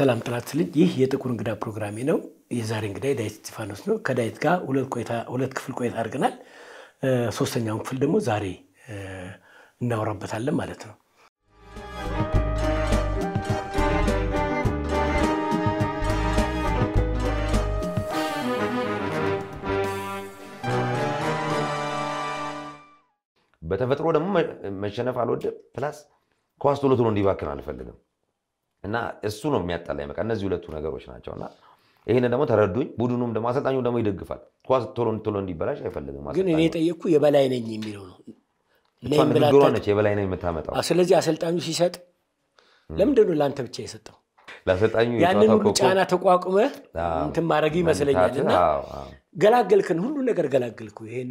ሰላም ጥላት ልጅ ይህ የጥቁር እንግዳ ፕሮግራሜ ነው። የዛሬ እንግዳ ዳዊት እስጢፋኖስ ነው። ከዳዊት ጋር ሁለት ክፍል ቆይታ አድርገናል። ሶስተኛውን ክፍል ደግሞ ዛሬ እናወራበታለን ማለት ነው። በተፈጥሮ ደግሞ መሸነፍ አልወድም። ፕላስ ኳስ ቶሎ ቶሎ እንዲባክን አልፈልግም። እና እሱ ነው የሚያጣላኝ። በቃ እነዚህ ሁለቱ ነገሮች ናቸው እና ይህንን ደግሞ ተረዱኝ። ቡድኑም ደግሞ አሰልጣኙ ደግሞ ይደግፋል። ኳስ ቶሎ ቶሎ እንዲበላሽ አይፈልግም። ግን እኔ የጠየቅኩ የበላይ ነኝ የሚለው ነው። ንግግሯ ነች የበላይ ነኝ የምታመጣው። ስለዚህ አሰልጣኙ ሲሰጥ ለምንድን ነው ለአንተ ብቻ የሰጠው? ለአሰልጣኙ ያንን ሁሉ ጫና ተቋቁመ እንትን ማድረግ ይመስለኛል። እና ገላገልክን፣ ሁሉ ነገር ገላገልኩ። ይሄን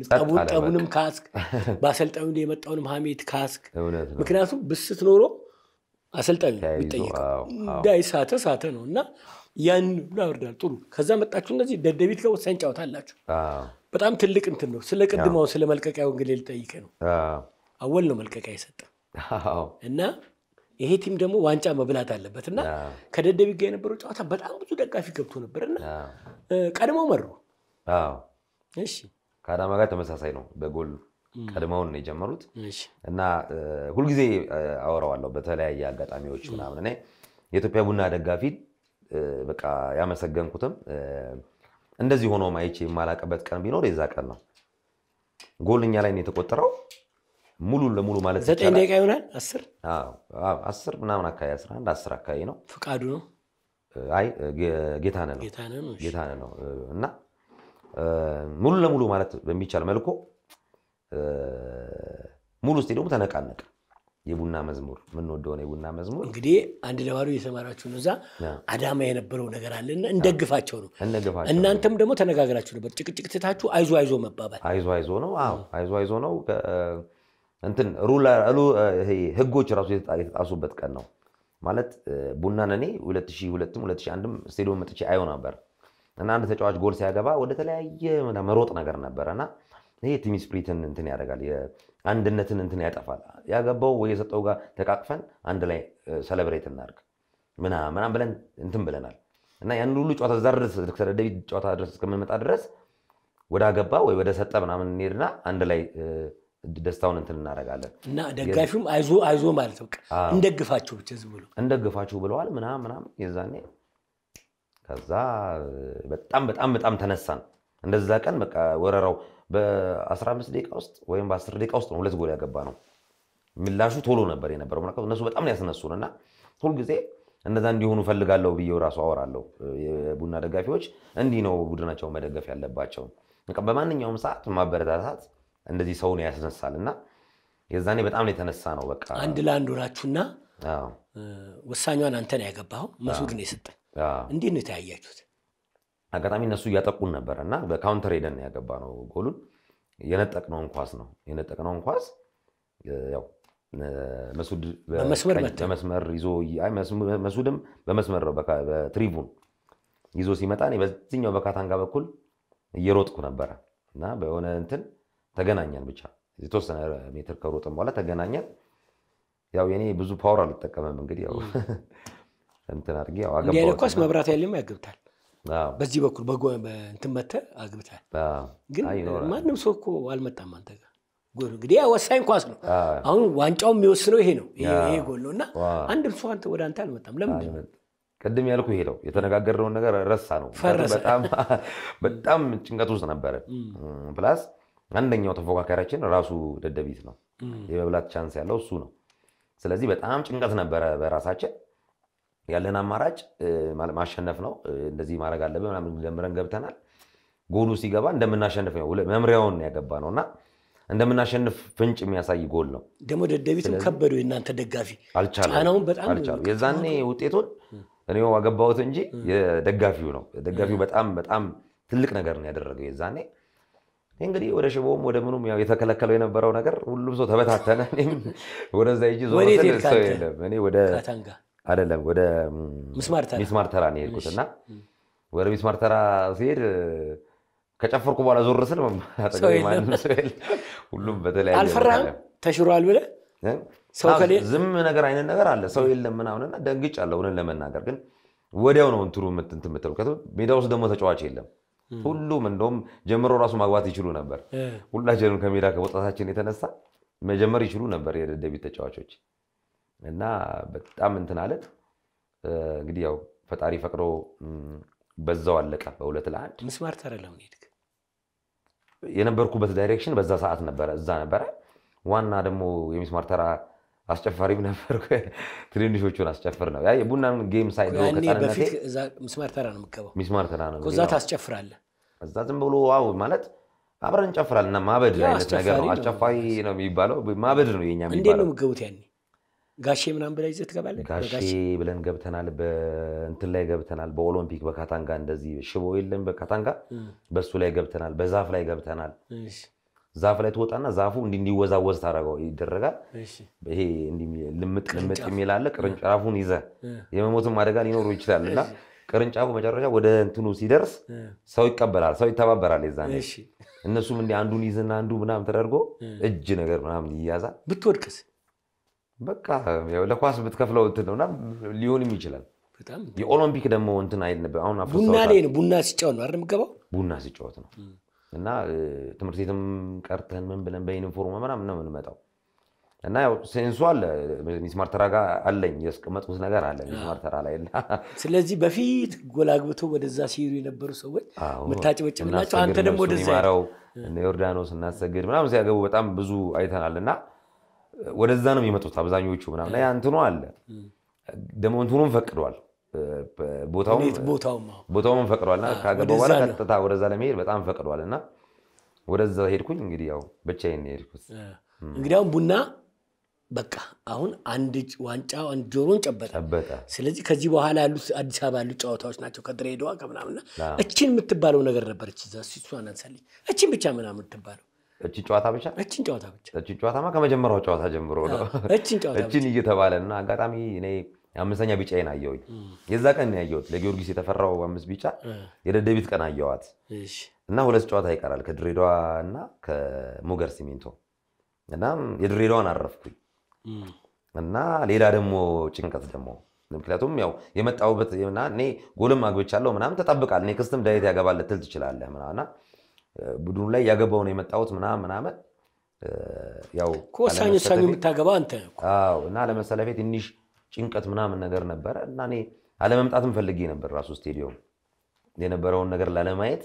ጠቡንም ካስክ፣ በአሰልጣኙ የመጣውንም ሀሜት ካስክ። ምክንያቱም ብስት ኖሮ አሰልጣኝ የሚጠይቀው እንዳይ ሳተ ሳተ ነው እና ያን ያወርዳል። ጥሩ ከዛ መጣችሁ እነዚህ ደደቢት ጋር ወሳኝ ጨዋታ አላችሁ። በጣም ትልቅ እንትን ነው። ስለ ቅድማው ስለ መልቀቂያ ወንጌል ልጠይቀ ነው። አወል ነው መልቀቂያ የሰጠ እና ይሄ ቲም ደግሞ ዋንጫ መብላት አለበት እና ከደደቢት ጋር የነበረው ጨዋታ በጣም ብዙ ደጋፊ ገብቶ ነበር እና ቀድሞ መሩ። እሺ ከአዳማ ጋር ተመሳሳይ ነው በጎል ቀድመውን ነው የጀመሩት እና ሁልጊዜ አወራዋለሁ በተለያየ አጋጣሚዎች ምናምን እኔ የኢትዮጵያ ቡና ደጋፊ በቃ ያመሰገንኩትም እንደዚህ ሆኖ ማይቼ የማላቀበት ቀን ቢኖር የዛ ቀን ነው። ጎል እኛ ላይ ነው የተቆጠረው ሙሉ ለሙሉ ማለት ዘጠኝ ደቂቃ ይሆናል። አስር አስር ምናምን አካባቢ አስራ አንድ አስር አካባቢ ነው። ፍቃዱ ነው አይ ጌታነ ነው ጌታነ ነው እና ሙሉ ለሙሉ ማለት በሚቻል መልኩ ሙሉ ውስጤ ደግሞ ተነቃነቀ። የቡና መዝሙር የምንወደው ነው። የቡና መዝሙር እንግዲህ አንድ ለባዶ የሰማራችሁን እዛ አዳማ የነበረው ነገር አለ እንደግፋቸው ነው። እናንተም ደግሞ ተነጋግራችሁ ነበር። ጭቅጭቅ ትታችሁ አይዞ አይዞ መባባል አይዞ አይዞ ነው። አዎ አይዞ አይዞ ነው። እንትን ህጎች ራሱ የተጣሱበት ቀን ነው ማለት ቡናን እኔ 2002ም 2001ም ስቴዲየም መጥቼ አየው ነበር እና አንድ ተጫዋች ጎል ሲያገባ ወደ ተለያየ መሮጥ ነገር ነበረና ይሄ ቲም ስፕሪትን እንትን ያደርጋል፣ አንድነትን እንትን ያጠፋል። ያገባው ወይ የሰጠው ጋር ተቃቅፈን አንድ ላይ ሰለብሬት እናርግ ምናምን ብለን እንትን ብለናል እና ያን ሁሉ ጨዋታ እዛ ድረስ ደደቢት ጨዋታ ድረስ እስከምንመጣ ድረስ ወደ አገባ ወይ ወደ ሰጠ ምናምን እንሄድና አንድ ላይ ደስታውን እንትን እናደርጋለን እና ደጋፊውም አይዞ አይዞ ማለት ነው። እንደግፋችሁ ብቻ ዝም ብሎ እንደግፋችሁ ብለዋል ምናምን ምናምን የዛኔ ከዛ በጣም በጣም በጣም ተነሳን። እንደዛ ቀን በቃ ወረራው በ15 ደቂቃ ውስጥ ወይም በ10 ደቂቃ ውስጥ ነው ሁለት ጎል ያገባ ነው። ምላሹ ቶሎ ነበር የነበረው። እነሱ በጣም ነው ያስነሱን እና ሁልጊዜ እነዛ እንዲሆኑ ፈልጋለሁ ብዬው ራሱ አወራለሁ። የቡና ደጋፊዎች እንዲህ ነው ቡድናቸውን መደገፍ ያለባቸው። በማንኛውም ሰዓት ማበረታታት እንደዚህ ሰውን ያስነሳል እና የዛኔ በጣም ነው የተነሳ ነው። በቃ አንድ ለአንድ ሆናችሁና ወሳኟን አንተ ነው ያገባኸው፣ መሱድ ነው የሰጠ። እንዴት ነው የተያያችሁት? አጋጣሚ እነሱ እያጠቁን ነበረ እና በካውንተር ሄደን ያገባ ነው ጎሉን። የነጠቅነውን ኳስ ነው የነጠቅነውን ኳስ በመስመር ይዞ መሱድም በመስመር ነው በትሪቡን ይዞ ሲመጣ በዚኛው በካታንጋ በኩል እየሮጥኩ ነበረ እና በሆነ እንትን ተገናኘን። ብቻ የተወሰነ ሜትር ከሮጥን በኋላ ተገናኘን። ያው የኔ ብዙ ፓወር አልጠቀመም እንግዲህ ያው እንትን አድርጌ ያው አገባ ኳስ መብራት ያለም ያገብታል በዚህ በኩል እንትን መተህ አግብተህ ግን ማንም ሰው እኮ አልመጣም አንተ ጋር እንግዲህ ወሳኝ ኳስ ነው። አሁን ዋንጫው የሚወስነው ይሄ ነው፣ ይሄ ጎል ነው እና አንድም ሰው ወደ አንተ አልመጣም። ለምንድን ቅድም ያልኩ ይሄ ነው የተነጋገርነውን ነገር ረሳ ነው። በጣም ጭንቀት ውስጥ ነበረ። ፕላስ አንደኛው ተፎካካሪያችን ራሱ ደደቢት ነው። የመብላት ቻንስ ያለው እሱ ነው። ስለዚህ በጣም ጭንቀት ነበረ በራሳችን ያለን አማራጭ ማሸነፍ ነው። እንደዚህ ማድረግ አለብን ምናምን ጀምረን ገብተናል። ጎሉ ሲገባ እንደምናሸንፍ ነው መምሪያውን ያገባ ነው እና እንደምናሸንፍ ፍንጭ የሚያሳይ ጎል ነው። ደግሞ ደደቢትም ከበዱ። የእናንተ ደጋፊ ጫናውን በጣም የዛኔ ውጤቱን እኔ አገባሁት እንጂ የደጋፊው ነው። ደጋፊው በጣም በጣም ትልቅ ነገር ነው ያደረገው የዛኔ። እንግዲህ ወደ ሽቦም ወደ ምኑም ያው የተከለከለው የነበረው ነገር ሁሉም ሰው ተበታተነ። ወደዛ ዞ ሰው የለም። እኔ ወደ አይደለም ወደ ሚስማር ተራ ነው የሄድኩት እና ወደ ሚስማር ተራ ሲሄድ ከጨፈርኩ በኋላ ዞር ስል ሁሉም በተለያየ አልፈራህም? ተሽሯል ብለ ዝም ነገር አይነት ነገር አለ ሰው የለም ምናምንና አለ እውነት ለመናገር ግን ወዲያው ነው እንትኑ የምትለው። ሜዳ ውስጥ ደግሞ ተጫዋች የለም። ሁሉም እንደውም ጀምሮ ራሱ ማግባት ይችሉ ነበር። ሁላችንም ከሜዳ ከመውጣታችን የተነሳ መጀመር ይችሉ ነበር የደደቢት ተጫዋቾች። እና በጣም እንትን አለ። እንግዲህ ያው ፈጣሪ ፈቅዶ በዛው አለቀ። በሁለት ለአንድ ምስማር ተረለም ሄድክ። የነበርኩበት ዳይሬክሽን በዛ ሰዓት ነበረ፣ እዛ ነበረ። ዋና ደግሞ የሚስማር ተራ አስጨፋሪም ነበር። ትንንሾቹን አስጨፍር ነው ቡናን ጌም ሳይ ሚስማር ተራ ነው የምትገባው። ሚስማር ተራ ነው እዛ ታስጨፍራለህ። እዛ ዝም ብሎ ዋው ማለት አብረን እንጨፍራለን። ማበድ አይነት ነገር ነው። አስጨፋሪ ነው የሚባለው፣ ማበድ ነው የኛ እንዴት ነው የምትገቡት ያኔ ጋሼ ምናምን ብላ ይዘህ ትገባለህ። ጋሼ ብለን ገብተናል። በእንትን ላይ ገብተናል። በኦሎምፒክ በካታንጋ እንደዚህ ሽቦ የለም በካታንጋ በሱ ላይ ገብተናል። በዛፍ ላይ ገብተናል። ዛፍ ላይ ትወጣና ዛፉ እንዲህ እንዲወዛወዝ ታደርገው ይደረጋል። ይሄ ልምጥ ልምጥ የሚላለ ቅርንጫፉን ይዘህ የመሞትም አደጋ ሊኖሩ ይችላል እና ቅርንጫፉ መጨረሻ ወደ እንትኑ ሲደርስ ሰው ይቀበላል፣ ሰው ይተባበራል። የዛ እነሱም እንዲህ አንዱን ይዝና አንዱ ምናምን ተደርጎ እጅ ነገር ምናምን ይያዛል። ብትወድቅስ በቃ ለኳስ ብትከፍለው እንትን ነውና ሊሆንም ይችላል። የኦሎምፒክ ደግሞ እንትን አይል ነበር። አሁን ቡና ላይ ነው ቡና ሲጫወት ነው አይደል የምገባው? ቡና ሲጫወት ነው እና ትምህርት ቤትም ቀርተን ምን ብለን በዩኒፎርም ምናምን ነው የምንመጣው። እና ያው ሴንሱ አለ ሚስማር ተራ ጋር አለኝ ያስቀመጥኩት ነገር አለ ሚስማር ተራ ላይ። ስለዚህ በፊት ጎላግብቶ ወደዛ ሲሄዱ የነበሩ ሰዎች የምታጭበጭብላቸው አንተ ደግሞ ወደዛ ዮርዳኖስ እናሰግድ ምናምን ሲያገቡ በጣም ብዙ አይተናል እና ወደዛ ነው የሚመጡት አብዛኞቹ ምናምን ላይ እንትኑ አለ ደግሞ እንትኑም ፈቅዷል ቦታውም ፈቅዷል። እና ከገባ በኋላ ቀጥታ ወደዛ ለመሄድ በጣም ፈቅዷል። እና ወደዛ ሄድኩኝ። እንግዲህ ያው ብቻዬን ሄድኩት። እንግዲያውም ቡና በቃ አሁን አንድ ዋንጫ አንድ ጆሮን ጨበጠ። ስለዚህ ከዚህ በኋላ ያሉት አዲስ አበባ ያሉት ጨዋታዎች ናቸው ከድሬዳዋ ከምናምና እችን የምትባለው ነገር ነበረች እዛ እሷን አንሳልኝ እችን ብቻ ምናምን የምትባለው እቺን ጨዋታ ብቻ እቺን ጨዋታ ብቻ እቺን ጨዋታማ ከመጀመሪያው ጨዋታ ጀምሮ ነው እቺን ጨዋታ እቺን እየተባለ እና አጋጣሚ እኔ አምስተኛ ቢጫዬን አየሁኝ። የዛ ቀን ያየሁት ለጊዮርጊስ የተፈራው አምስት ቢጫ የደደቢት ቀን አየዋት እና ሁለት ጨዋታ ይቀራል ከድሬዳዋ እና ከሙገር ሲሚንቶ እና የድሬዳዋን አረፍኩኝ እና ሌላ ደግሞ ጭንቀት ደግሞ ምክንያቱም ያው የመጣሁበት እኔ ጎልም አግብቻለሁ ምናምን ተጠብቃል። እኔ ክስትም ዳዊት ያገባል ልትል ትችላለህ ምናምን ቡድኑ ላይ ያገባው ነው የመጣሁት ምናምን ምናምን ያው ወሳኝ ወሳኝ የምታገባ አንተ እና ለመሰለፌ ትንሽ ጭንቀት ምናምን ነገር ነበረ እና እኔ አለመምጣትም ፈልጌ ነበር ራሱ ስቴዲየም የነበረውን ነገር ላለማየት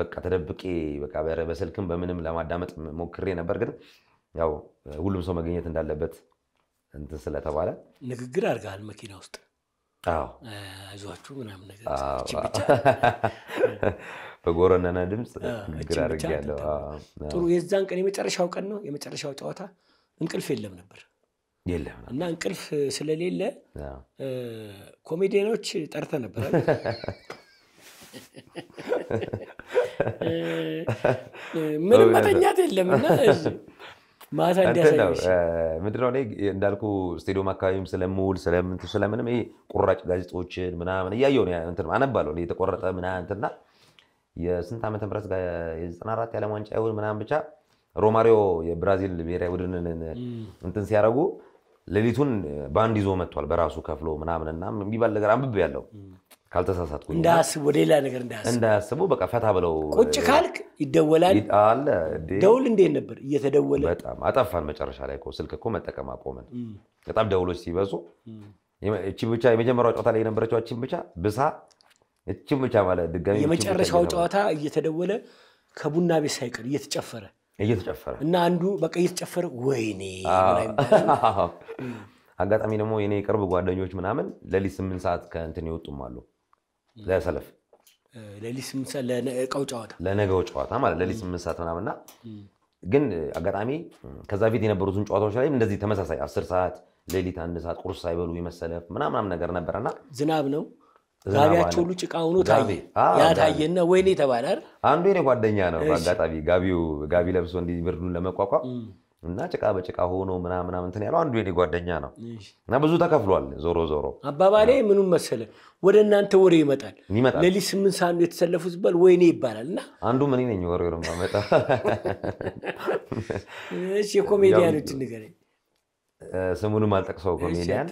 በቃ ተደብቄ በቃ በስልክም በምንም ለማዳመጥ ሞክሬ ነበር። ግን ያው ሁሉም ሰው መገኘት እንዳለበት እንትን ስለተባለ ንግግር አድርገሃል መኪና ውስጥ አይዟችሁ ምናምን ነገር ብቻ ድምፅ ንግግር አድርጌያለሁ። ጥሩ የዛን ቀን የመጨረሻው ቀን ነው የመጨረሻው ጨዋታ። እንቅልፍ የለም ነበር የለም እና እንቅልፍ ስለሌለ ኮሜዲያኖች ጠርተ ነበር ምንም መተኛት የለም እና ማታ እንዲያሳይ ነው እኔ እንዳልኩ ስቴዲዮም አካባቢም ስለምውል ስለምንም ይሄ ቁራጭ ጋዜጦችን ምናምን እያየው እንትን አነባለሁ የተቆረጠ ምናምን እንትና የስንት ዓመተ ምህረት የዘጠና አራት የዓለም ዋንጫ ይሁን ምናምን ብቻ ሮማሪዮ የብራዚል ብሔራዊ ቡድንን እንትን ሲያደርጉ ሌሊቱን በአንድ ይዞ መጥቷል በራሱ ከፍሎ ምናምንና እና የሚባል ነገር አንብቤ ያለው ካልተሳሳትኩ እንዳያስቡ ወደ ሌላ ነገር እንዳያስቡ በቃ ፈታ ብለው ቁጭ ካልክ ይደወላል አለ ደውል እንዴት ነበር እየተደወለ በጣም አጠፋን መጨረሻ ላይ ስልክ እኮ መጠቀም አቆመን በጣም ደውሎች ሲበዙ እቺን ብቻ የመጀመሪያው ጨዋታ ላይ የነበረችው እቺን ብቻ ብሳ እቺን ብቻ ማለት ድጋሚ የመጨረሻው ጨዋታ እየተደወለ ከቡና ቤት ሳይቀር እየተጨፈረ እየተጨፈረ እና አንዱ በቃ እየተጨፈረ ወይኔ አጋጣሚ ደግሞ የኔ ቅርብ ጓደኞች ምናምን ለሊት ስምንት ሰዓት ከእንትን ይወጡም አሉ ለሰለፍ ለቀው ጨዋታ ለነገው ጨዋታ ማለት ለሊት ስምንት ሰዓት ምናምንና ግን አጋጣሚ ከዛ ፊት የነበሩትን ጨዋታዎች ላይ እንደዚህ ተመሳሳይ አስር ሰዓት ሌሊት አንድ ሰዓት ቁርስ ሳይበሉ የመሰለፍ ምናምናም ነገር ነበረና ዝናብ ነው ጋቢያቸው ሁሉ ጭቃ ሆኖ ታየ። ያ ወይኔ ተባለ። አንዱ የኔ ጓደኛ ነው አጋጣሚ ጋቢው ጋቢ ለብሶ እንዲህ ብርዱን ለመቋቋም እና ጭቃ በጭቃ ሆኖ ምናምን እንትን ያለው አንዱ የኔ ጓደኛ ነው እና ብዙ ተከፍሏል። ዞሮ ዞሮ አባባሌ ምኑን መሰለ ወደ እናንተ ወሬ ይመጣል ይመጣል። ሌሊት ስምንት ሰዓት የተሰለፉ ሲባል ወይኔ ይባላል እና አንዱ ምን ነኝ ወሬ ነው ማመጣ። እሺ የኮሜዲያኖችን ንገረኝ። ስሙንም አልጠቅሰው ኮሜዲያን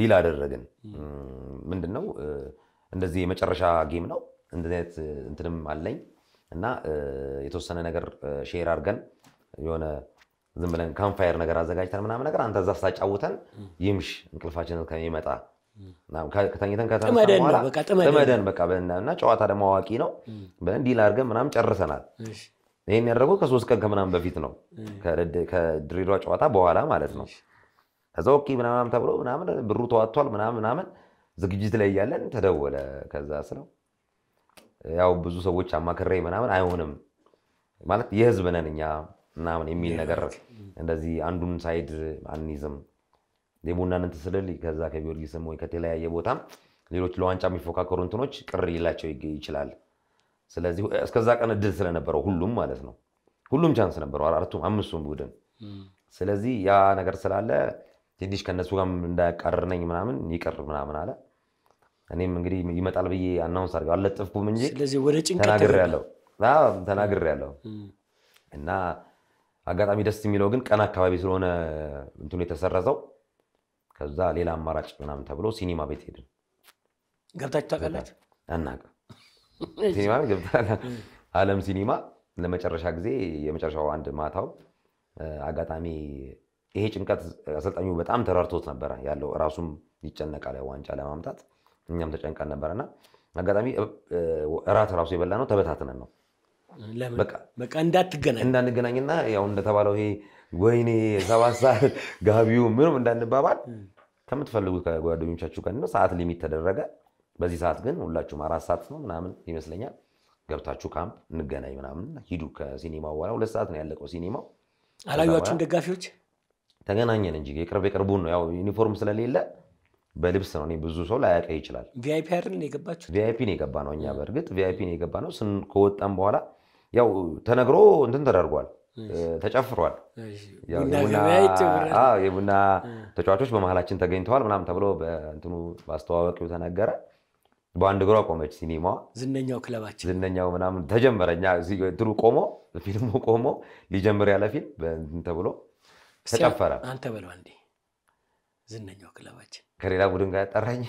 ዲል አደረግን። ምንድን ነው እንደዚህ የመጨረሻ ጌም ነው እንደዚህ አይነት እንትንም አለኝ እና የተወሰነ ነገር ሼር አድርገን የሆነ ዝም ብለን ካምፋየር ነገር አዘጋጅተን ምናምን ነገር አንተ እዛ ስታጫውተን ይምሽ እንቅልፋችንን ከሚመጣ ከተኝተን ከተመደን በቃ እና ጨዋታ ደግሞ አዋቂ ነው ብለን ዲል አድርገን ምናምን ጨርሰናል። ይህን ያደረጉት ከሶስት ቀን ከምናምን በፊት ነው ከድሬዳዋ ጨዋታ በኋላ ማለት ነው። ከዛ ኦኬ ምናምን ተብሎ ምናምን ብሩ ተዋጥቷል ምናምን ምናምን ዝግጅት ላይ እያለን ተደወለ። ከዛ ስለው ያው ብዙ ሰዎች አማክሬ ምናምን አይሆንም ማለት የህዝብ ነን እኛ ምናምን የሚል ነገር እንደዚህ አንዱን ሳይድ አንይዝም። የቡናን እንትን ስልል ከዛ ከጊዮርጊስም ወይ ከተለያየ ቦታም ሌሎች ለዋንጫ የሚፎካከሩ እንትኖች ቅር ይላቸው ይችላል። ስለዚህ እስከዛ ቀን እድል ስለነበረው ሁሉም ማለት ነው ሁሉም ቻንስ ነበረው አራቱም አምስቱም ቡድን። ስለዚህ ያ ነገር ስላለ ትንሽ ከእነሱ ጋር እንዳያቃርነኝ ምናምን ይቅር ምናምን አለ። እኔም እንግዲህ ይመጣል ብዬ አናውንስ አድርገው አልለጠፍኩም እንጂ ተናግሬያለሁ ተናግሬያለሁ እና አጋጣሚ ደስ የሚለው ግን ቀን አካባቢ ስለሆነ እንትኑ የተሰረዘው ከዛ ሌላ አማራጭ ምናምን ተብሎ ሲኒማ ቤት ሄድን። ገብታችሁ ታውቃላችሁ? አናውቅም። ሲኒማ ቤት ገብታ አለም ሲኒማ ለመጨረሻ ጊዜ የመጨረሻው አንድ ማታው አጋጣሚ ይሄ ጭንቀት አሰልጣኙ በጣም ተረድቶት ነበረ ያለው እራሱም ይጨነቃል ዋንጫ ለማምጣት እኛም ተጨንቀን ነበረና አጋጣሚ እራት ራሱ የበላ ነው ተበታትነን ነው በቃ እንዳትገናኝ እንዳንገናኝና ያው እንደተባለው ይሄ ወይኔ ሰባት ሰዓት ጋቢው ምንም እንዳንባባል ከምትፈልጉት ከጓደኞቻችሁ ቀን ነው ሰዓት ሊሚት ተደረገ። በዚህ ሰዓት ግን ሁላችሁም አራት ሰዓት ነው ምናምን ይመስለኛል ገብታችሁ ካምፕ እንገናኝ ምናምን ሂዱ። ከሲኒማው በኋላ ሁለት ሰዓት ነው ያለቀው ሲኔማው። አላዩዋችሁም ደጋፊዎች? ተገናኘን እንጂ የቅርብ የቅርቡን ነው። ያው ዩኒፎርም ስለሌለ በልብስ ነው። እኔ ብዙ ሰው ላያቀ ይችላል። ቪአይፒ አይደል የገባችሁ? ቪአይፒ ነው የገባ ነው። እኛ በእርግጥ ቪአይፒ ነው የገባ ነው። ከወጣም በኋላ ያው ተነግሮ እንትን ተደርጓል፣ ተጨፍሯል። የቡና ተጫዋቾች በመሀላችን ተገኝተዋል ምናምን ተብሎ በእንትኑ በአስተዋዋቂው ተነገረ። በአንድ እግሯ ቆመች ሲኒማዋ፣ ዝነኛው ክለባችን ዝነኛው ምናምን ተጀመረ። እንትኑ ቆሞ ፊልሙ ቆሞ ሊጀምር ያለ ፊልም በእንትን ተብሎ ተጨፈረ። አንተ በለው ዝነኛው ክለባችን ከሌላ ቡድን ጋር ያጠራኝ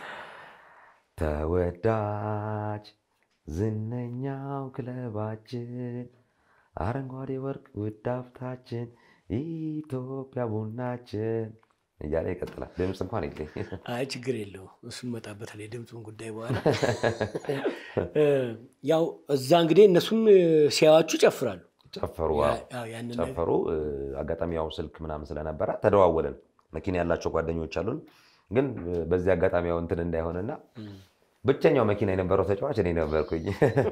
ተወዳጅ ዝነኛው ክለባችን አረንጓዴ ወርቅ ውዳፍታችን ኢትዮጵያ ቡናችን እያለ ይቀጥላል። ድምፅ እንኳን ይ አይ ችግር የለው እሱ እመጣበታለሁ፣ ድምፁን ጉዳይ በኋላ። ያው እዛ እንግዲህ እነሱም ሲያዋቹ ጨፍራሉ ጨፈሩ ጨፈሩ። አጋጣሚ ያው ስልክ ምናምን ስለነበረ ተደዋወልን። መኪና ያላቸው ጓደኞች አሉን። ግን በዚህ አጋጣሚ ያው እንትን እንዳይሆንና ብቸኛው መኪና የነበረው ተጫዋች እኔ ነበርኩኝ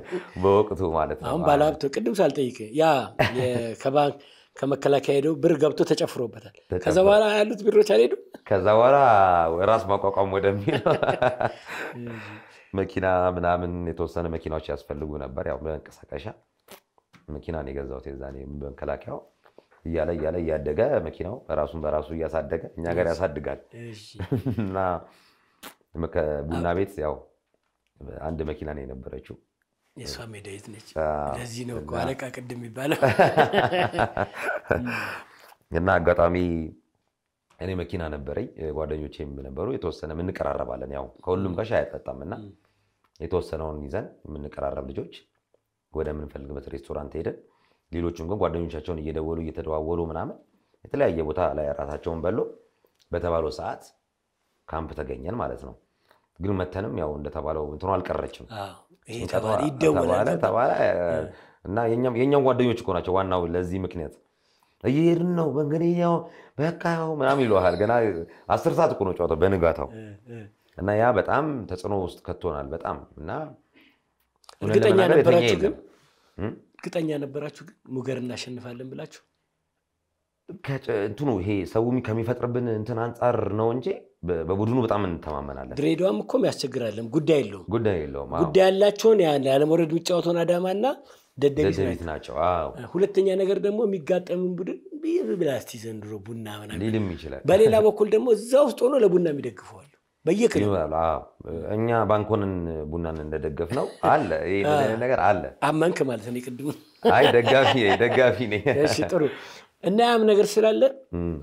በወቅቱ ማለት ነው። አሁን ባለሀብቶ ቅድም ሳልጠይቅ ያ ከባንክ ከመከላከያ ሄደው ብር ገብቶ ተጨፍሮበታል። ከዛ በኋላ ያሉት ቢሮች አልሄዱም። ከዛ በኋላ ራስ ማቋቋም ወደሚለው መኪና ምናምን የተወሰነ መኪናዎች ያስፈልጉ ነበር። ያው መንቀሳቀሻ መኪና ነው የገዛሁት የዛኔ መከላከያው እያለ እያለ እያደገ መኪናው ራሱን በራሱ እያሳደገ እኛ ጋር ያሳድጋል እና ቡና ቤት ያው አንድ መኪና ነው የነበረችው። የእሷ ሜዳዊት ነች። ለዚህ ነው እኮ አለቃ ቅድም የሚባለው። እና አጋጣሚ እኔ መኪና ነበረኝ፣ ጓደኞቼም ነበሩ። የተወሰነ የምንቀራረባለን፣ ያው ከሁሉም ጋር ሻይ አይጠጣም እና የተወሰነውን ይዘን የምንቀራረብ ልጆች ወደምንፈልግበት ሬስቶራንት ሄደን፣ ሌሎችም ግን ጓደኞቻቸውን እየደወሉ እየተደዋወሉ ምናምን የተለያየ ቦታ ላይ ራሳቸውን በሎ በተባለው ሰዓት ካምፕ ተገኘን ማለት ነው። ግን መተንም ያው እንደተባለው እንትኑ አልቀረችም እና የእኛም ጓደኞች እኮ ናቸው ዋናው ለዚህ ምክንያት እየሄድን ነው በእንግዲህ ያው በቃ ምናምን ይለሃል። ገና አስር ሰዓት እኮ ነው ጨዋታው በንጋታው እና ያ በጣም ተጽዕኖ ውስጥ ከቶናል በጣም እና እርግጠኛ ነበራችሁ ግን ሙገር እናሸንፋለን ብላችሁ እንትኑ ይሄ ሰው ከሚፈጥርብን እንትን አንጻር ነው እንጂ በቡድኑ በጣም እንተማመናለን። ድሬዳዋም እኮ ያስቸግራለን። ጉዳይ የለውም ጉዳይ የለውም። ጉዳይ ያላቸውን ያለመውረድ የሚጫወተውን አዳማና ደደቤት ናቸው። ሁለተኛ ነገር ደግሞ የሚጋጠምን ቡድን ብላስቲ ዘንድሮ ቡና ሊልም ይችላል። በሌላ በኩል ደግሞ እዛ ውስጥ ሆኖ ለቡና የሚደግፈዋል በየክል እኛ ባንኮንን ቡናን እንደደገፍ ነው አለ ነገር አለ። አመንክ ማለት ነው። ቅድሙ አይ ደጋፊ ደጋፊ ጥሩ እና ያም ነገር ስላለ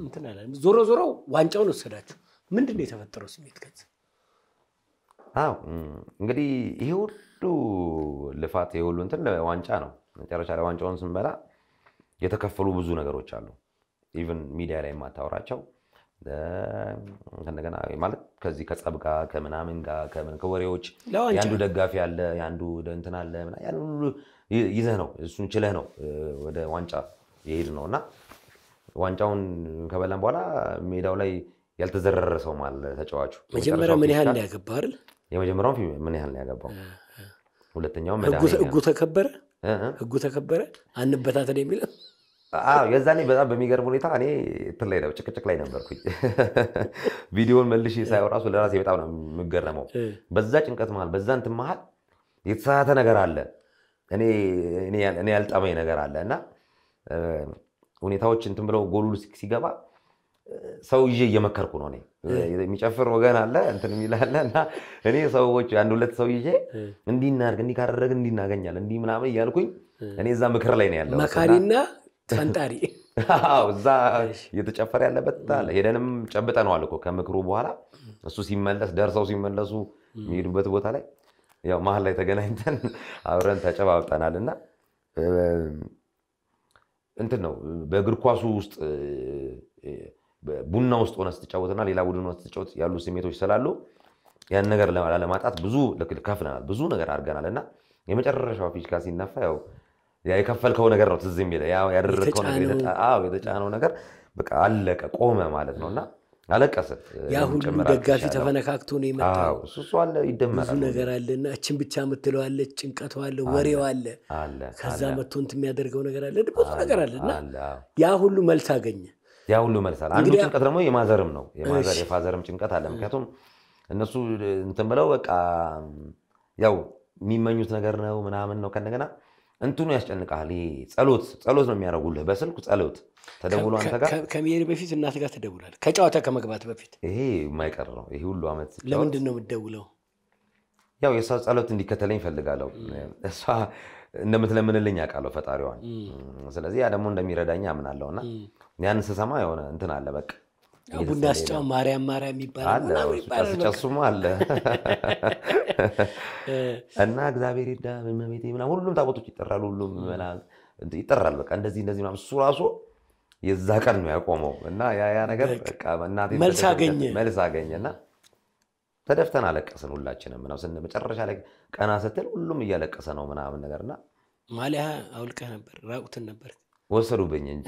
እንትን አለ። ዞሮ ዞሮ ዋንጫውን ወሰዳችሁ። ምንድን ነው የተፈጠረው ስሜት? ከዚ አዎ እንግዲህ ይሄ ሁሉ ልፋት ይሄ ሁሉ እንትን ዋንጫ ነው። መጨረሻ ላይ ዋንጫውን ስንበላ የተከፈሉ ብዙ ነገሮች አሉ። ኢቨን ሚዲያ ላይ የማታወራቸው እንደገና ማለት ከዚህ ከጸብ ጋር ከምናምን ጋር ከምን ከወሬዎች የአንዱ ደጋፊ አለ፣ የአንዱ እንትን አለ፣ ያን ሁሉ ይዘህ ነው እሱን ችለህ ነው ወደ ዋንጫ የሄድ ነው እና ዋንጫውን ከበላን በኋላ ሜዳው ላይ ያልተዘረረ ሰው ማለ ተጫዋቹ መጀመሪያ ምን ያህል ያገባ አይደል? የመጀመሪያውን ምን ያህል ያገባው፣ ሁለተኛው ህጉ ተከበረ፣ ህጉ ተከበረ አንበታተን የሚለው የዛኔ በጣም በሚገርም ሁኔታ እኔ እንትን ላይ ነው ጭቅጭቅ ላይ ነበርኩኝ። ቪዲዮን መልሼ ሳየው ራሱ ለራሴ በጣም ነው የምገረመው። በዛ ጭንቀት መሃል፣ በዛ እንትን መሃል የተሳሳተ ነገር አለ፣ እኔ ያልጠመኝ ነገር አለ እና ሁኔታዎች እንትን ብለው ጎሉ ሲገባ ሰው ይዤ እየመከርኩ ነው። የሚጨፍር ወገን አለ እንትን የሚላለ እና እኔ ሰዎች አንድ ሁለት ሰው ይዤ እንዲህ እናድርግ፣ እንዲህ ካደረግን እንዲህ እናገኛለን፣ እንዲህ ምናምን እያልኩኝ እኔ እዛ ምክር ላይ ነው ያለው። መካሪና ፈንጣሪ እዛ እየተጨፈረ ያለበት ሄደንም ጨብጠ ነው እኮ ከምክሩ በኋላ እሱ ሲመለስ ደርሰው ሲመለሱ የሚሄዱበት ቦታ ላይ ያው መሀል ላይ ተገናኝተን አብረን ተጨባብጠናል እና እንትን ነው በእግር ኳሱ ውስጥ ቡና ውስጥ ሆነ ስትጫወትና ሌላ ቡድን ሆነ ስትጫወት ያሉ ስሜቶች ስላሉ ያን ነገር ለማጣት ብዙ ከፍለናል፣ ብዙ ነገር አድርገናል እና የመጨረሻው ፊሽካ ሲነፋ ያው የከፈልከው ነገር ነው ትዝ የሚለው ያደረግከው ነገር የተጫነው ነገር በቃ አለቀ ቆመ ማለት ነው እና አለቀሰ። ያ ሁሉም ደጋፊ ተፈነካክቶ ነው የመጣው። እሱ አለ ይደመራል፣ ብዙ ነገር አለና እና እችን ብቻ የምትለው አለ፣ ጭንቀቱ አለ፣ ወሬው አለ፣ ከዛ መጥቶ እንትን የሚያደርገው ነገር አለ፣ ብዙ ነገር አለና ያ ሁሉ መልስ አገኘ። ያ ሁሉ መልስ አለ። አንዱ ጭንቀት ደግሞ የማዘርም ነው፣ የፋዘርም ጭንቀት አለ። ምክንያቱም እነሱ እንትን ብለው በቃ ያው የሚመኙት ነገር ነው ምናምን ነው ከእንደገና እንትኑ ያስጨንቃል። ጸሎት ጸሎት ነው የሚያደርጉልህ በስልኩ ጸሎት ተደውሎ አንተ ጋር ከሚሄድ በፊት እናት ጋር ተደውላል። ከጨዋታ ከመግባት በፊት። ይሄ የማይቀር ነው። ይሄ ሁሉ ዓመት ለምንድን ነው የምደውለው? ያው የእሷ ጸሎት እንዲከተለኝ ይፈልጋለሁ። እሷ እንደምትለምንልኝ አውቃለሁ ፈጣሪዋን። ስለዚህ ያ ደግሞ እንደሚረዳኝ አምናለሁ እና ያንን ስሰማ የሆነ እንትን አለ በቃ ቡና ስጫው ማርያም ማርያም ይባላል አለ እና እግዚአብሔር ይዳ መቤቴ ምናምን ሁሉም ታቦቶች ይጠራሉ። ሁሉም ይጠራል። በቃ እንደዚህ እንደዚህ ምናምን እሱ ራሱ የዛ ቀን ነው ያቆመው እና ያ ያ ነገር መልስ አገኘ መልስ አገኘ እና ተደፍተን አለቀስን ሁላችንም ምናምን መጨረሻ ላይ ቀና ስትል ሁሉም እያለቀሰ ነው ምናምን ነገር እና ማሊያ አውልቀህ ነበር ራቁትን ነበር ወሰዱብኝ እንጂ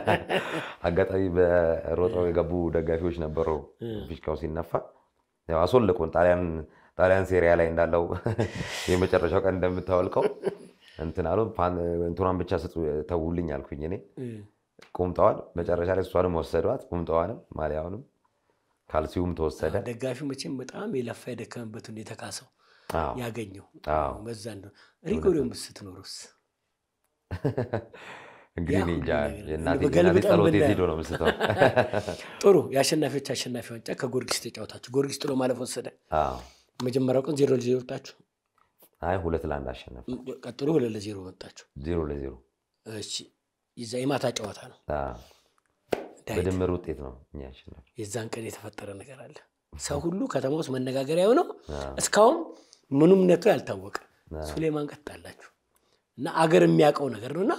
አጋጣሚ በሮጠው የገቡ ደጋፊዎች ነበሩ። ፊሽካው ሲነፋ አስወልቁን። ጣሊያን ሴሪያ ላይ እንዳለው የመጨረሻው ቀን እንደምታወልቀው እንትን አሉ። እንትኗን ብቻ ተውልኝ አልኩኝ እኔ። ቁምጠዋል። መጨረሻ ላይ እሷንም ወሰዷት። ቁምጠዋንም ማሊያውንም ካልሲውም ተወሰደ። ደጋፊው መቼም በጣም የለፋ የደከመበት ሁኔታ ካሰው ያገኘው በዛ ነው። ሪጎሪዮምስ ስትኖርስ እንግዲህ እንጃ የእናቴ ጸሎት የት ነው ምስተው ጥሩ የአሸናፊዎች አሸናፊ ዋንጫ ከጎርጊስ ተጫወታችሁ። ጎርጊስ ጥሎ ማለፍ ወሰደ። መጀመሪያው ቀን ዜሮ ለዜሮ ወጣችሁ። አይ ሁለት ለአንድ አሸነፈ። ቀጥሎ ሁለት ለዜሮ ወጣችሁ። ዜሮ ለዜሮ። እሺ የዛ የማታ ጨዋታ ነው። በድምር ውጤት ነው እኛ አሸናፊ። የዛን ቀን የተፈጠረ ነገር አለ። ሰው ሁሉ ከተማ ውስጥ መነጋገሪያ የሆነው እስካሁን ምኑም ነክል ያልታወቀ ሱሌማን ቀጣላችሁ እና አገር የሚያውቀው ነገር ነው እና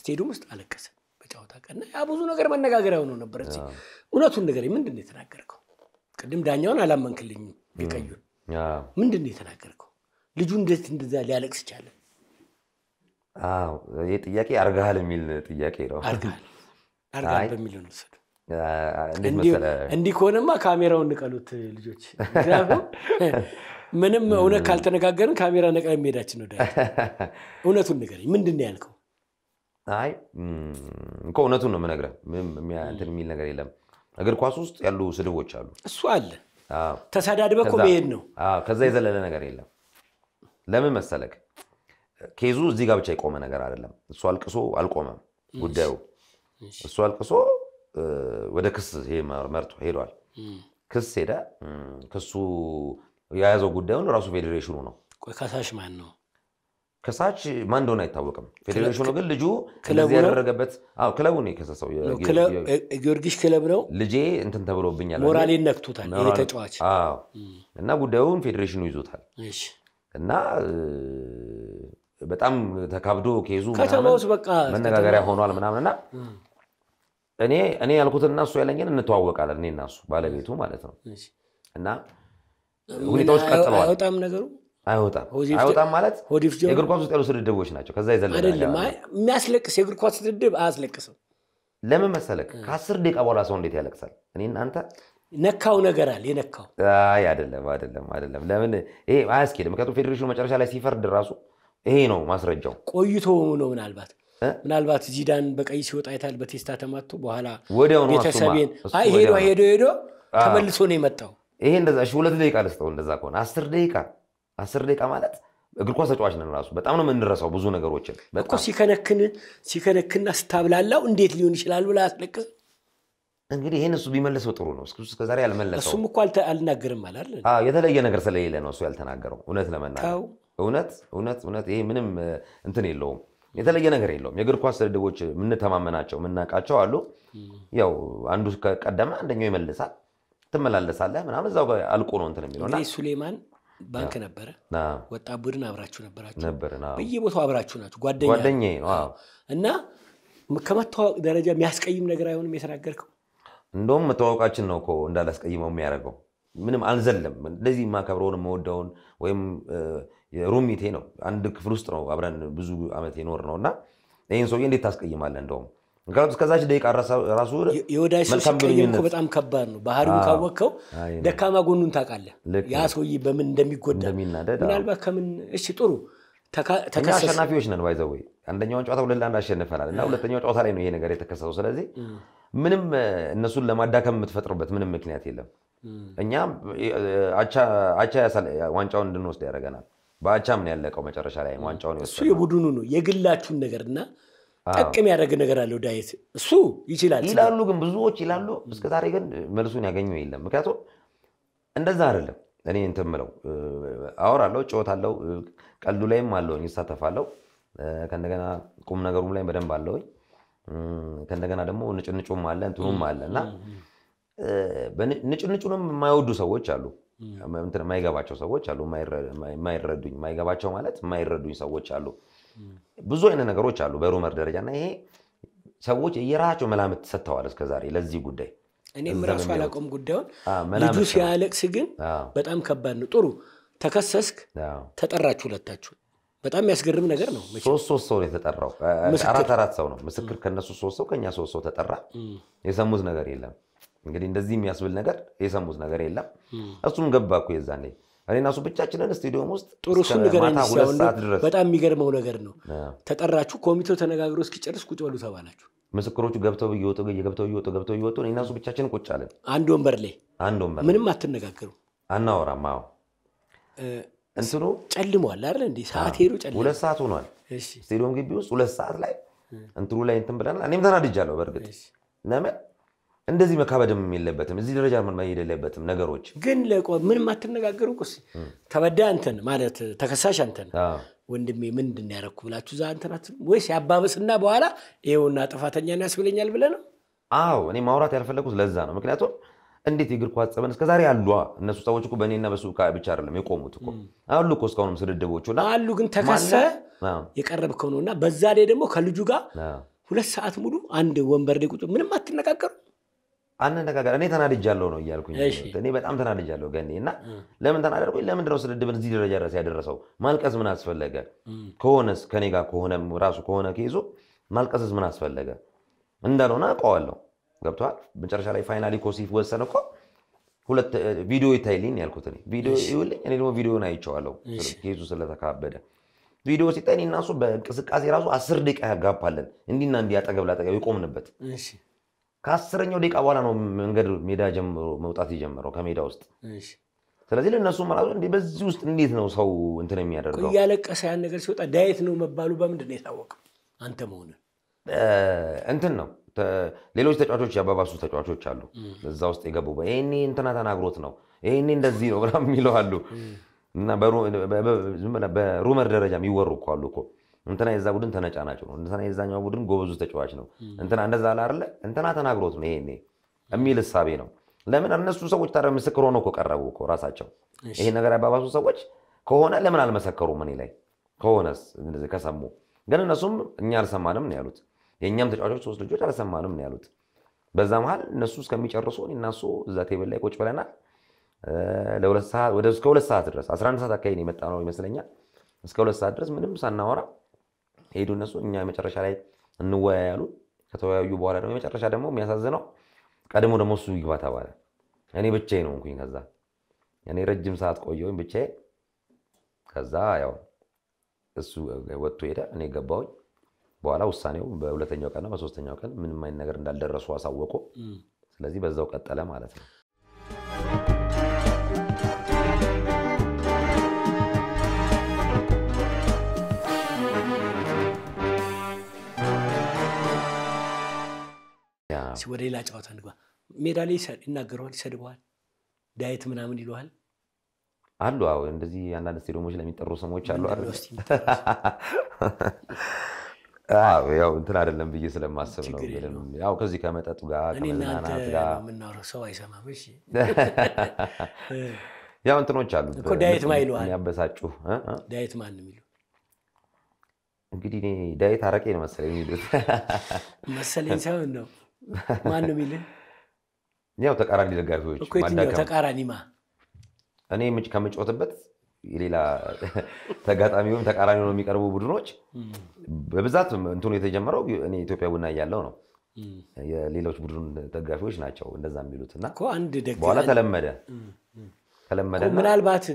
ስቴዲየም ውስጥ አለቀሰ በጨዋታ ቀን። ያ ብዙ ነገር መነጋገሪያ ሆኖ ነበር። እ እውነቱን ነገር ምንድን ነው የተናገርከው? ቅድም ዳኛውን አላመንክልኝም። ቢቀዩን ምንድን ነው የተናገርከው? ልጁ እንደት እንደዛ ሊያለቅስ ይቻለ? ይህ ጥያቄ አርግሃል የሚል ጥያቄ ነው። አርግሃል በሚል ነው ወሰዱ። እንዲህ ከሆነማ ካሜራውን ንቀሉት ልጆች ምንም እውነት ካልተነጋገርን ካሜራ ነቀ መሄዳችን ወደ እውነቱን ንገረኝ። ምንድን ነው ያልከው? አይ እኮ እውነቱን ነው የምነግርህ። ምንም እንትን የሚል ነገር የለም። እግር ኳስ ውስጥ ያሉ ስድቦች አሉ። እሱ አለ። ተሰዳድበህ እኮ መሄድ ነው። ከዛ የዘለለ ነገር የለም። ለምን መሰለክ፣ ኬዙ እዚህ ጋር ብቻ የቆመ ነገር አይደለም። እሱ አልቅሶ አልቆመም ጉዳዩ። እሱ አልቅሶ ወደ ክስ መርቶ ሄዷል። ክስ ሄደ። ክሱ የያዘው ጉዳዩን ራሱ ፌዴሬሽኑ ነው። ከሳሽ ማን ነው? ከሳች ማን እንደሆነ አይታወቅም። ፌዴሬሽኑ ግን ልጁ እንደዚህ ያደረገበት ክለቡ ነው የከሰሰው። ጊዮርጊስ ክለብ ነው ልጄ እንትን ተብሎብኛል፣ ሞራሌን ነክቶታል ይሄ ተጫዋች እና ጉዳዩን ፌዴሬሽኑ ይዞታል እና በጣም ተካብዶ ኬዙ መነጋገሪያ ሆኗል ምናምን እና እኔ እኔ እና እሱ ያለኝን እንተዋወቃለን እኔ እና እሱ ባለቤቱ ማለት ነው እና ሁኔታዎች ቀጥለዋል። አይወጣም ነገሩ አይወጣም አይወጣም ማለት የእግር ኳስ ውስጥ ያሉ ስድድቦች ናቸው። ከዛ ይዘለ የሚያስለቅስ የእግር ኳስ ስድድብ አያስለቅስም። ለምን መሰለህ? ከአስር ደቂቃ በኋላ ሰው እንዴት ያለቅሳል? እኔ አንተ ነካው ነገር አለ የነካው አይ አይደለም አይደለም አይደለም። ለምን ይሄ አያስኬድም። ምክንያቱም ፌዴሬሽኑ መጨረሻ ላይ ሲፈርድ ራሱ ይሄ ነው ማስረጃው። ቆይቶ ነው ምናልባት ምናልባት ዚዳን በቀይ ሲወጣ አይታል። በቴስታ ተማቶ በኋላ ቤተሰቤን ሄዶ ሄዶ ሄዶ ተመልሶ ነው የመጣው ይሄ እንደዛ እሺ፣ ሁለት ደቂቃ ልስጠው። እንደዛ ከሆነ አስር ደቂቃ አስር ደቂቃ ማለት እግር ኳስ ተጫዋች ነን ራሱ በጣም ነው የምንረሳው ብዙ ነገሮችን እኮ ሲከነክን ሲከነክና ስታብላላው እንዴት ሊሆን ይችላል ብላ ያስለቅስ። እንግዲህ ይህን እሱ ቢመልሰው ጥሩ ነው። እስከዛሬ ያልመለሰው እሱም እኮ አልናገርም አላለ። የተለየ ነገር ስለሌለ ነው እሱ ያልተናገረው። እውነት ለመናገር እውነት እውነት እውነት ይሄ ምንም እንትን የለውም የተለየ ነገር የለውም። የእግር ኳስ ድድቦች የምንተማመናቸው የምናውቃቸው አሉ። ያው አንዱ ከቀደመ አንደኛው ይመልሳል። ትመላለሳለህ ምናምን እዛው አልቆ ነው እንትን የሚለው እና ሱሌማን ባንክ ነበረ። ወጣ ቡድን አብራችሁ ነበራችሁ ነበር። በየቦታው አብራችሁ ናችሁ። ጓደኛ እና ከመተዋወቅ ደረጃ የሚያስቀይም ነገር አይሆንም የተናገርከው። እንደውም መተዋወቃችን ነው እኮ እንዳላስቀይመው የሚያደርገው። ምንም አልዘለም። እንደዚህ የማከብረውን መወደውን ወይም ሩሚቴ ነው አንድ ክፍል ውስጥ ነው አብረን ብዙ ዓመት የኖር ነው እና ይህን ሰውዬ እንዴት ታስቀይማለህ? እንደውም ምክንያቱም እስከዛች ደቂቃ ራሱ የወዳጅ ሰው ሲቀየም በጣም ከባድ ነው። ባህሪውን ካወቅከው ደካማ ጎኑን ታውቃለህ። ያ ሰውዬ በምን እንደሚጎዳ ምናልባት ከምን እሺ፣ ጥሩ አሸናፊዎች ነን። ወይ አንደኛውን ጨዋታ ሁለት ለአንድ አሸንፈናል እና ሁለተኛው ጨዋታ ላይ ነው ይሄ ነገር የተከሰተው። ስለዚህ ምንም እነሱን ለማዳከም የምትፈጥርበት ምንም ምክንያት የለም። እኛ አቻ ዋንጫውን እንድንወስድ ያደረገናል። በአቻ ምን ያለቀው መጨረሻ ላይ ዋንጫውን እሱ የቡድኑ ነው የግላችሁን ነገርና ጠቅም ያደረግ ነገር አለው ዳየት። እሱ ይችላል ይላሉ፣ ግን ብዙዎች ይላሉ። እስከዛሬ ግን መልሱን ያገኘው የለም። ምክንያቱም እንደዛ አይደለም። እኔ እንትን የምለው አወራለሁ፣ ጨዋታለሁ፣ ቀልዱ ላይም አለውኝ ይሳተፋለሁ። ከእንደገና ቁም ነገሩም ላይ በደንብ አለውኝ። ከእንደገና ደግሞ ንጭንጩም አለ እንትኑም አለ እና ንጭንጩንም የማይወዱ ሰዎች አሉ፣ የማይገባቸው ሰዎች አሉ። የማይረዱኝ የማይገባቸው ማለት የማይረዱኝ ሰዎች አሉ። ብዙ አይነት ነገሮች አሉ በሩመር ደረጃ እና ይሄ ሰዎች የራሳቸው መላምት ሰጥተዋል እስከዛሬ ለዚህ ጉዳይ። እኔም ራሱ አላቆም ጉዳዩን። ልጁ ሲያለቅስ ግን በጣም ከባድ ነው። ጥሩ ተከሰስክ፣ ተጠራችሁ ሁለታችሁ። በጣም የሚያስገርም ነገር ነው። ሶስት ሶስት ሰው ነው የተጠራው። አራት አራት ሰው ነው ምስክር፣ ከነሱ ሶስት ሰው ከኛ ሶስት ሰው ተጠራ። የሰሙት ነገር የለም እንግዲህ እንደዚህ የሚያስብል ነገር የሰሙት ነገር የለም። እሱም ገባ እኮ የዛን ላይ እኔ እሱ ብቻችንን ስቱዲዮም ውስጥ ጥሩ እሱ ንገረኝ። በጣም የሚገርመው ነገር ነው። ተጠራችሁ፣ ኮሚቴው ተነጋግሮ እስኪጨርስ ቁጭ በሉ ተባላችሁ። ምስክሮቹ ገብተው እየወጡ ገብተው እየወጡ ገብተው እየወጡ እኔ እና እሱ ብቻችንን ቁጭ አለን። አንድ ወንበር ላይ አንድ ወንበር ምንም አትነጋገሩ፣ አናወራም። አዎ እንትኑ ጨልመዋል አይደል እንዴ? ሰዓት ሄዱ፣ ጨልሟል። ሁለት ሰዓት ሆኗል። ስቱዲዮም ግቢ ውስጥ ሁለት ሰዓት ላይ እንትኑ ላይ እንትን ብለናል። እኔም ተናድጃለሁ በእርግጥ ለምን እንደዚህ መካበድም የለበትም። እዚህ ደረጃ ምን መሄድ የለበትም ነገሮች ግን ምንም አትነጋገሩ። ቁስ ተበዳ አንተን ማለት ተከሳሽ አንተን ወንድሜ ምንድን ያደረኩ ብላችሁ ዛ አንተን ወይስ ያባበስና በኋላ ይኸውና ጥፋተኛን ያስብለኛል ብለህ ነው? አዎ እኔ ማውራት ያልፈለኩት ለዛ ነው። ምክንያቱም እንዴት የእግር ኳስ ጸበን እስከ ዛሬ አሉ። እነሱ ሰዎች እኮ በእኔና በሱ ብቻ አይደለም የቆሙት እኮ አሉ እኮ እስካሁንም ስድድቦቹ አሉ። ግን ተከሰ የቀረብከው ነው እና በዛ ላይ ደግሞ ከልጁ ጋር ሁለት ሰዓት ሙሉ አንድ ወንበር ላይ ቁጭ ምንም አትነጋገሩ አንነጋገር እኔ ተናድጃለሁ ነው እያልኩኝ፣ እኔ በጣም ተናድጃለሁ ገኔ እና ለምን ተናደድኩኝ? ለምንድን ነው ስድብን እዚህ ደረጃ ድረስ ያደረሰው? ማልቀስ ምን አስፈለገ? ከሆነስ ከኔ ጋር ከሆነ ራሱ ከሆነ ከይዞ ማልቀስስ ምን አስፈለገ? እንዳልሆነ አውቀዋለሁ። ገብተዋል መጨረሻ ላይ ፋይናሊ እኮ ሲወሰን እኮ ሁለት ቪዲዮ ይታይልኝ ያልኩት እኔ ቪዲዮ ይውልኝ። እኔ ደግሞ ቪዲዮን አይቼዋለሁ ኬዙ ስለተካበደ ቪዲዮ ሲታይ እኔ እና እሱ በእንቅስቃሴ ራሱ አስር ደቂቃ ያጋባለን እንዲና እንዲ አጠገብ ላጠገብ የቆምንበት ከአስረኛው ደቂቃ በኋላ ነው መንገድ ሜዳ ጀምሮ መውጣት የጀመረው ከሜዳ ውስጥ። ስለዚህ ለእነሱ ራሱ በዚህ ውስጥ እንዴት ነው ሰው እንትን የሚያደርገው? እያለቀሰ ያን ነገር ሲወጣ ዳየት ነው መባሉ በምንድን ነው የታወቀው? አንተ መሆን እንትን ነው። ሌሎች ተጫዋቾች ያባባሱ ተጫዋቾች አሉ እዛ ውስጥ የገቡ ይሄኔ እንትና ተናግሮት ነው ይሄኔ እንደዚህ ነው ምናምን የሚለው አሉ እና በሩመር ደረጃ የሚወሩ እኮ አሉ እኮ እንትና የዛ ቡድን ተነጫናጭ ነው፣ እንትና የዛኛው ቡድን ጎበዙ ተጫዋች ነው፣ እንትና እንደዛ ላለ እንትና ተናግሮት ነው ይሄ የሚል እሳቤ ነው። ለምን እነሱ ሰዎች ታዲያ ምስክር ሆነው እኮ ቀረቡ እኮ ራሳቸው። ይሄ ነገር ያባባሱ ሰዎች ከሆነ ለምን አልመሰከሩም? እኔ ላይ ከሆነስ ከሰሙ ግን እነሱም እኛ አልሰማንም ነው ያሉት። የእኛም ተጫዋቾች ሶስት ልጆች አልሰማንም ነው ያሉት። በዛ መሀል እነሱ እስከሚጨርሱ እናሱ እዛ ቴብል ላይ ቁጭ ብለናል። እስከ ሁለት ሰዓት ድረስ 11 ሰዓት አካባቢ የመጣ ነው ይመስለኛል። እስከ ሁለት ሰዓት ድረስ ምንም ሳናወራ ሄዱ እነሱ እኛ መጨረሻ ላይ እንወያያሉ። ከተወያዩ በኋላ ደግሞ መጨረሻ ደግሞ የሚያሳዝነው ቀድሞ ደግሞ እሱ ይግባ ተባለ። እኔ ብቻዬ ነው እንኩኝ። ከዛ እኔ ረጅም ሰዓት ቆየሁኝ ብቻዬ። ከዛ ያው እሱ ወጥቶ ሄደ፣ እኔ ገባሁኝ። በኋላ ውሳኔው በሁለተኛው ቀንና በሶስተኛው ቀን ምንም አይነት ነገር እንዳልደረሱ አሳወቁ። ስለዚህ በዛው ቀጠለ ማለት ነው። ሌላ ጨዋታ እንግባ። ሜዳ ላይ ይናገረዋል፣ ይሰድበዋል፣ ዳየት ምናምን ይለዋል አሉ። አዎ እንደዚህ አንዳንድ ስቴዲየሞች ለሚጠሩ ስሞች አሉ። ያው እንትን አይደለም ብዬ ስለማስብ ነው። ያው ከዚህ ከመጠጡ ጋር ከመዝናናት ጋር የምናወራው ሰው አይሰማም። እሺ ያው እንትኖች አሉ ዳየት ማ ይለዋል፣ የሚያበሳጩ ዳየት ማን የሚሉ እንግዲህ እኔ ዳየት አረቄ ነው መሰለኝ የሚሉት መሰለኝ ሳይሆን ነው ማን ነው የሚልህ? ያው ተቃራኒ ደጋፊዎች ማ እኔ ከምጮትበት የሌላ ተጋጣሚ ወይም ተቃራኒ ነው የሚቀርቡ ቡድኖች በብዛት እንትኑ የተጀመረው እኔ ኢትዮጵያ ቡና እያለው ነው። የሌሎች ቡድን ደጋፊዎች ናቸው እንደዛ የሚሉት እና በኋላ ተለመደ ተለመደ። ምናልባት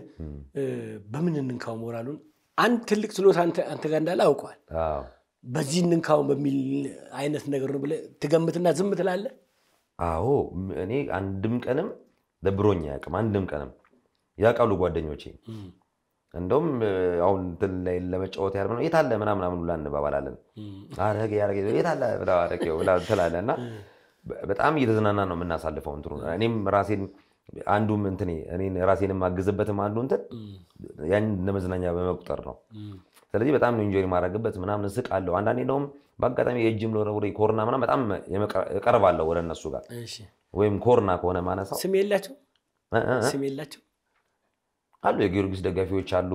በምን እንንካው ሞራሉን አንድ ትልቅ ችሎታ አንተ ጋር እንዳለ አውቀዋል። በዚህ እንንካውን በሚል አይነት ነገር ነው ብለህ ትገምትና ዝም ትላለህ? አዎ እኔ አንድም ቀንም ደብሮኝ አያውቅም። አንድም ቀንም ያውቃሉ ጓደኞቼ። እንደውም አሁን እንትን ላይ ለመጫወት ያል የታለ ምናምን ላ እንባባላለን። ትላለህ እና በጣም እየተዝናና ነው የምናሳልፈው። እንትኑ እኔም ራሴን አንዱም እንትን እኔን ራሴን የማግዝበትም አንዱ እንትን ያን ለመዝናኛ በመቁጠር ነው ስለዚህ በጣም ነው ኢንጆሪ ማድረግበት ምናምን ስቅ አለው። አንዳንዴ እንደውም በአጋጣሚ የእጅም ለሆነ ኮርና ምናምን በጣም እቀርባለሁ ወደ እነሱ ጋር ወይም ኮርና ከሆነ ማነሳው ስም የላቸው ስም የላቸው አሉ የጊዮርጊስ ደጋፊዎች አሉ፣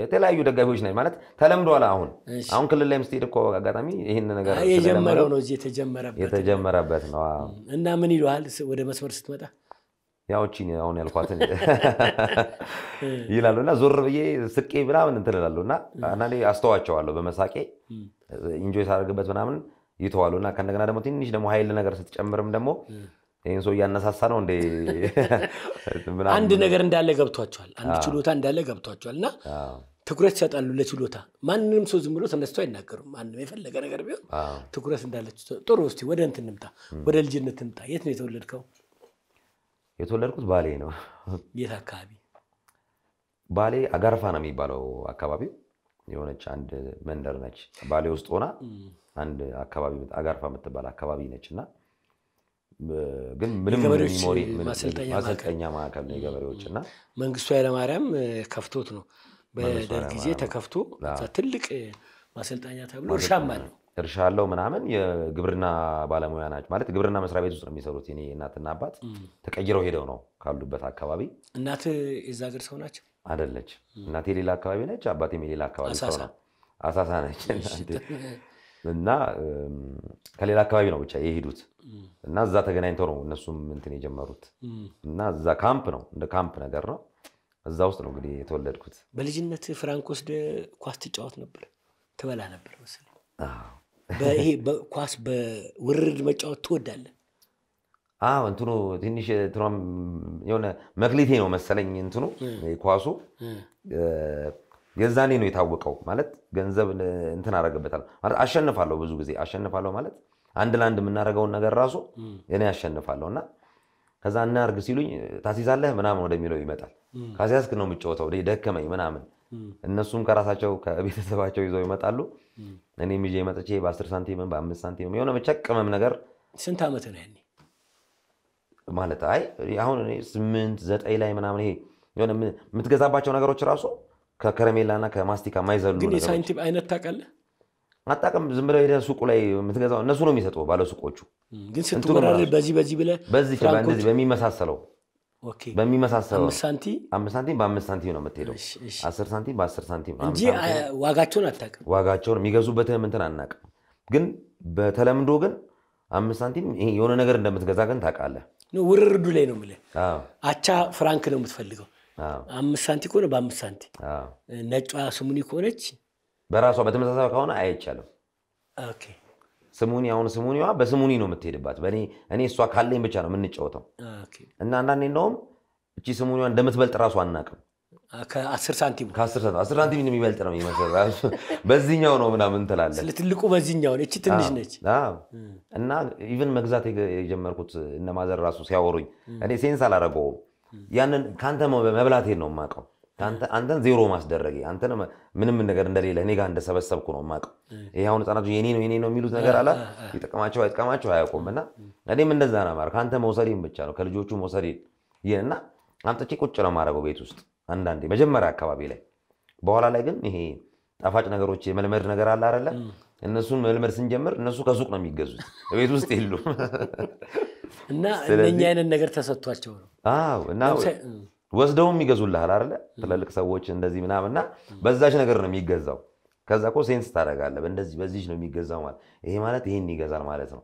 የተለያዩ ደጋፊዎች ና ማለት ተለምዷል። አሁን አሁን ክልል ላይ ስትሄድ እኮ አጋጣሚ ይህን ነገር የጀመረው ነው የተጀመረበት ነው እና ምን ይለዋል ወደ መስመር ስትመጣ ያው እቺ አሁን ያልኳትን ይላሉ እና ዞር ብዬ ስቄ ምናምን እንትን እላለሁ እና አንዳንዴ አስተዋቸዋለሁ በመሳቄ ኢንጆይ ሳደርግበት ምናምን ይተዋሉ እና ከእንደገና ደግሞ ትንሽ ደግሞ ሀይል ነገር ስትጨምርም ደግሞ ይህን ሰው እያነሳሳ ነው እንደ አንድ ነገር እንዳለ ገብቷቸዋል። አንድ ችሎታ እንዳለ ገብቷቸዋል እና ትኩረት ይሰጣሉ ለችሎታ። ማንንም ሰው ዝም ብሎ ተነስቶ አይናገሩም። ማንም የፈለገ ነገር ቢሆን ትኩረት እንዳለ ጥሩ። ስ ወደ እንትን ወደ ልጅነት ንምጣ የት ነው የተወለድከው? የተወለድኩት ባሌ ነው። የት አካባቢ? ባሌ አጋርፋ ነው የሚባለው አካባቢ የሆነች አንድ መንደር ነች። ባሌ ውስጥ ሆና አንድ አካባቢ አጋርፋ የምትባል አካባቢ ነች እና ግን ምንም ማሰልጠኛ ማዕከል ነው የገበሬዎች እና መንግስቱ ኃይለማርያም ከፍቶት ነው በደርግ ጊዜ ተከፍቶ ትልቅ ማሰልጠኛ ተብሎ እርሻም አለው እርሻ አለው ምናምን የግብርና ባለሙያ ናቸው ማለት ግብርና መስሪያ ቤት ውስጥ ነው የሚሰሩት። እኔ እናትና አባት ተቀይረው ሄደው ነው ካሉበት አካባቢ። እናት የዛ ሀገር ሰው ናቸው አደለች? እናት የሌላ አካባቢ ነች፣ አባቴም የሌላ አካባቢ ሰው ነው። አሳሳ ነች እና ከሌላ አካባቢ ነው ብቻ የሄዱት እና እዛ ተገናኝተው ነው እነሱም እንትን የጀመሩት እና እዛ ካምፕ ነው እንደ ካምፕ ነገር ነው። እዛ ውስጥ ነው እንግዲህ የተወለድኩት። በልጅነት ፍራንክ ወስደ ኳስ ትጫወት ነበር፣ ትበላ ነበር መሰለኝ ይሄ ኳስ በውርርድ መጫወት ትወዳለህ? አዎ እንትኑ ትንሽ የሆነ መክሊቴ ነው መሰለኝ እንትኑ ኳሱ ገዛኔ ነው የታወቀው። ማለት ገንዘብ እንትን አደርግበታለሁ ማለት አሸንፋለሁ፣ ብዙ ጊዜ አሸንፋለሁ። ማለት አንድ ለአንድ የምናደርገውን ነገር ራሱ እኔ አሸንፋለሁ እና ከዛ እናርግ ሲሉኝ ታስይዛለህ ምናምን ወደሚለው ይመጣል። ካስያዝክ ነው የምጫወተው ደከመኝ ምናምን እነሱም ከራሳቸው ከቤተሰባቸው ይዘው ይመጣሉ። እኔም ይዤ መጥቼ በአስር ሳንቲምም በአምስት ሳንቲምም የሆነ ብቻ ነገር ስንት ዓመት ነው ያኔ ማለት አይ አሁን እኔ ስምንት ዘጠኝ ላይ ምናምን ይሄ የሆነ የምትገዛባቸው ነገሮች ራሱ ከከረሜላና ከማስቲካ ማይዘሉ ግን የሳንቲም አይነት ታውቃለህ? አጣቅም ዝም ብለህ ሄደህ ሱቁ ላይ የምትገዛው እነሱ ነው የሚሰጡ ባለሱቆቹ። ግን ስትወራረድ በዚህ በዚህ ብለህ በዚህ በሚመሳሰለው በሚመሳሰለው አምስት ሳንቲም በአምስት ሳንቲም ነው የምትሄደው። አስር ሳንቲም በአስር ሳንቲም እንጂ ዋጋቸውን አታውቅም። ዋጋቸውን የሚገዙበትህም እንትን አናውቅም። ግን በተለምዶ ግን አምስት ሳንቲም የሆነ ነገር እንደምትገዛ ግን ታውቃለህ። ውርርዱ ላይ ነው የምልህ። አቻ ፍራንክ ነው የምትፈልገው። አምስት ሳንቲ ከሆነ በአምስት ሳንቲ፣ ነጯ ስሙኒ ከሆነች በራሷ በተመሳሳይ ከሆነ አይቻልም። ኦኬ ስሙኒ አሁን ስሙኒዋ በስሙኒ ነው የምትሄድባት። እኔ እሷ ካለኝ ብቻ ነው የምንጫወተው እና አንዳንዴ እንደውም እቺ ስሙኒዋ እንደምትበልጥ ራሱ አናቅም። ከአስር ሳንቲም አስር ሳንቲም የሚበልጥ ነው የሚመስል በዚህኛው ነው ምናምን ትላለች። ትልቁ በዚህኛው እቺ ትንሽ ነች። እና ኢቨን መግዛት የጀመርኩት እነማዘር ራሱ ሲያወሩኝ እኔ ሴንስ አላረገውም። ያንን ከአንተ መብላቴን ነው የማውቀው አንተን ዜሮ ማስደረግ አንተ ምንም ነገር እንደሌለ እኔ ጋር እንደሰበሰብኩ ነው የማውቀው። ይህ አሁን ህጻናቱ የኔ ነው የኔ ነው የሚሉት ነገር አላ ይጠቅማቸው አይጠቅማቸው አያውቁም። እና እኔም እንደዛ ነው የማደርገው ከአንተ መውሰዴን ብቻ ነው ከልጆቹ መውሰዴን ይህን እና አምጥቼ ቁጭ ነው የማደርገው ቤት ውስጥ አንዳንዴ መጀመሪያ አካባቢ ላይ። በኋላ ላይ ግን ይሄ ጣፋጭ ነገሮች የመልመድ ነገር አለ አይደለ? እነሱን መልመድ ስንጀምር እነሱ ከሱቅ ነው የሚገዙት ቤት ውስጥ የሉም። እና እነኛ አይነት ነገር ተሰጥቷቸው ነው ወስደውም ይገዙልሃል አለ ትላልቅ ሰዎች እንደዚህ ምናምንና በዛች ነገር ነው የሚገዛው። ከዛ እኮ ሴንስ ታደርጋለህ። እንደዚህ በዚህ ነው የሚገዛው ማለት ይሄ ማለት ይሄን ይገዛል ማለት ነው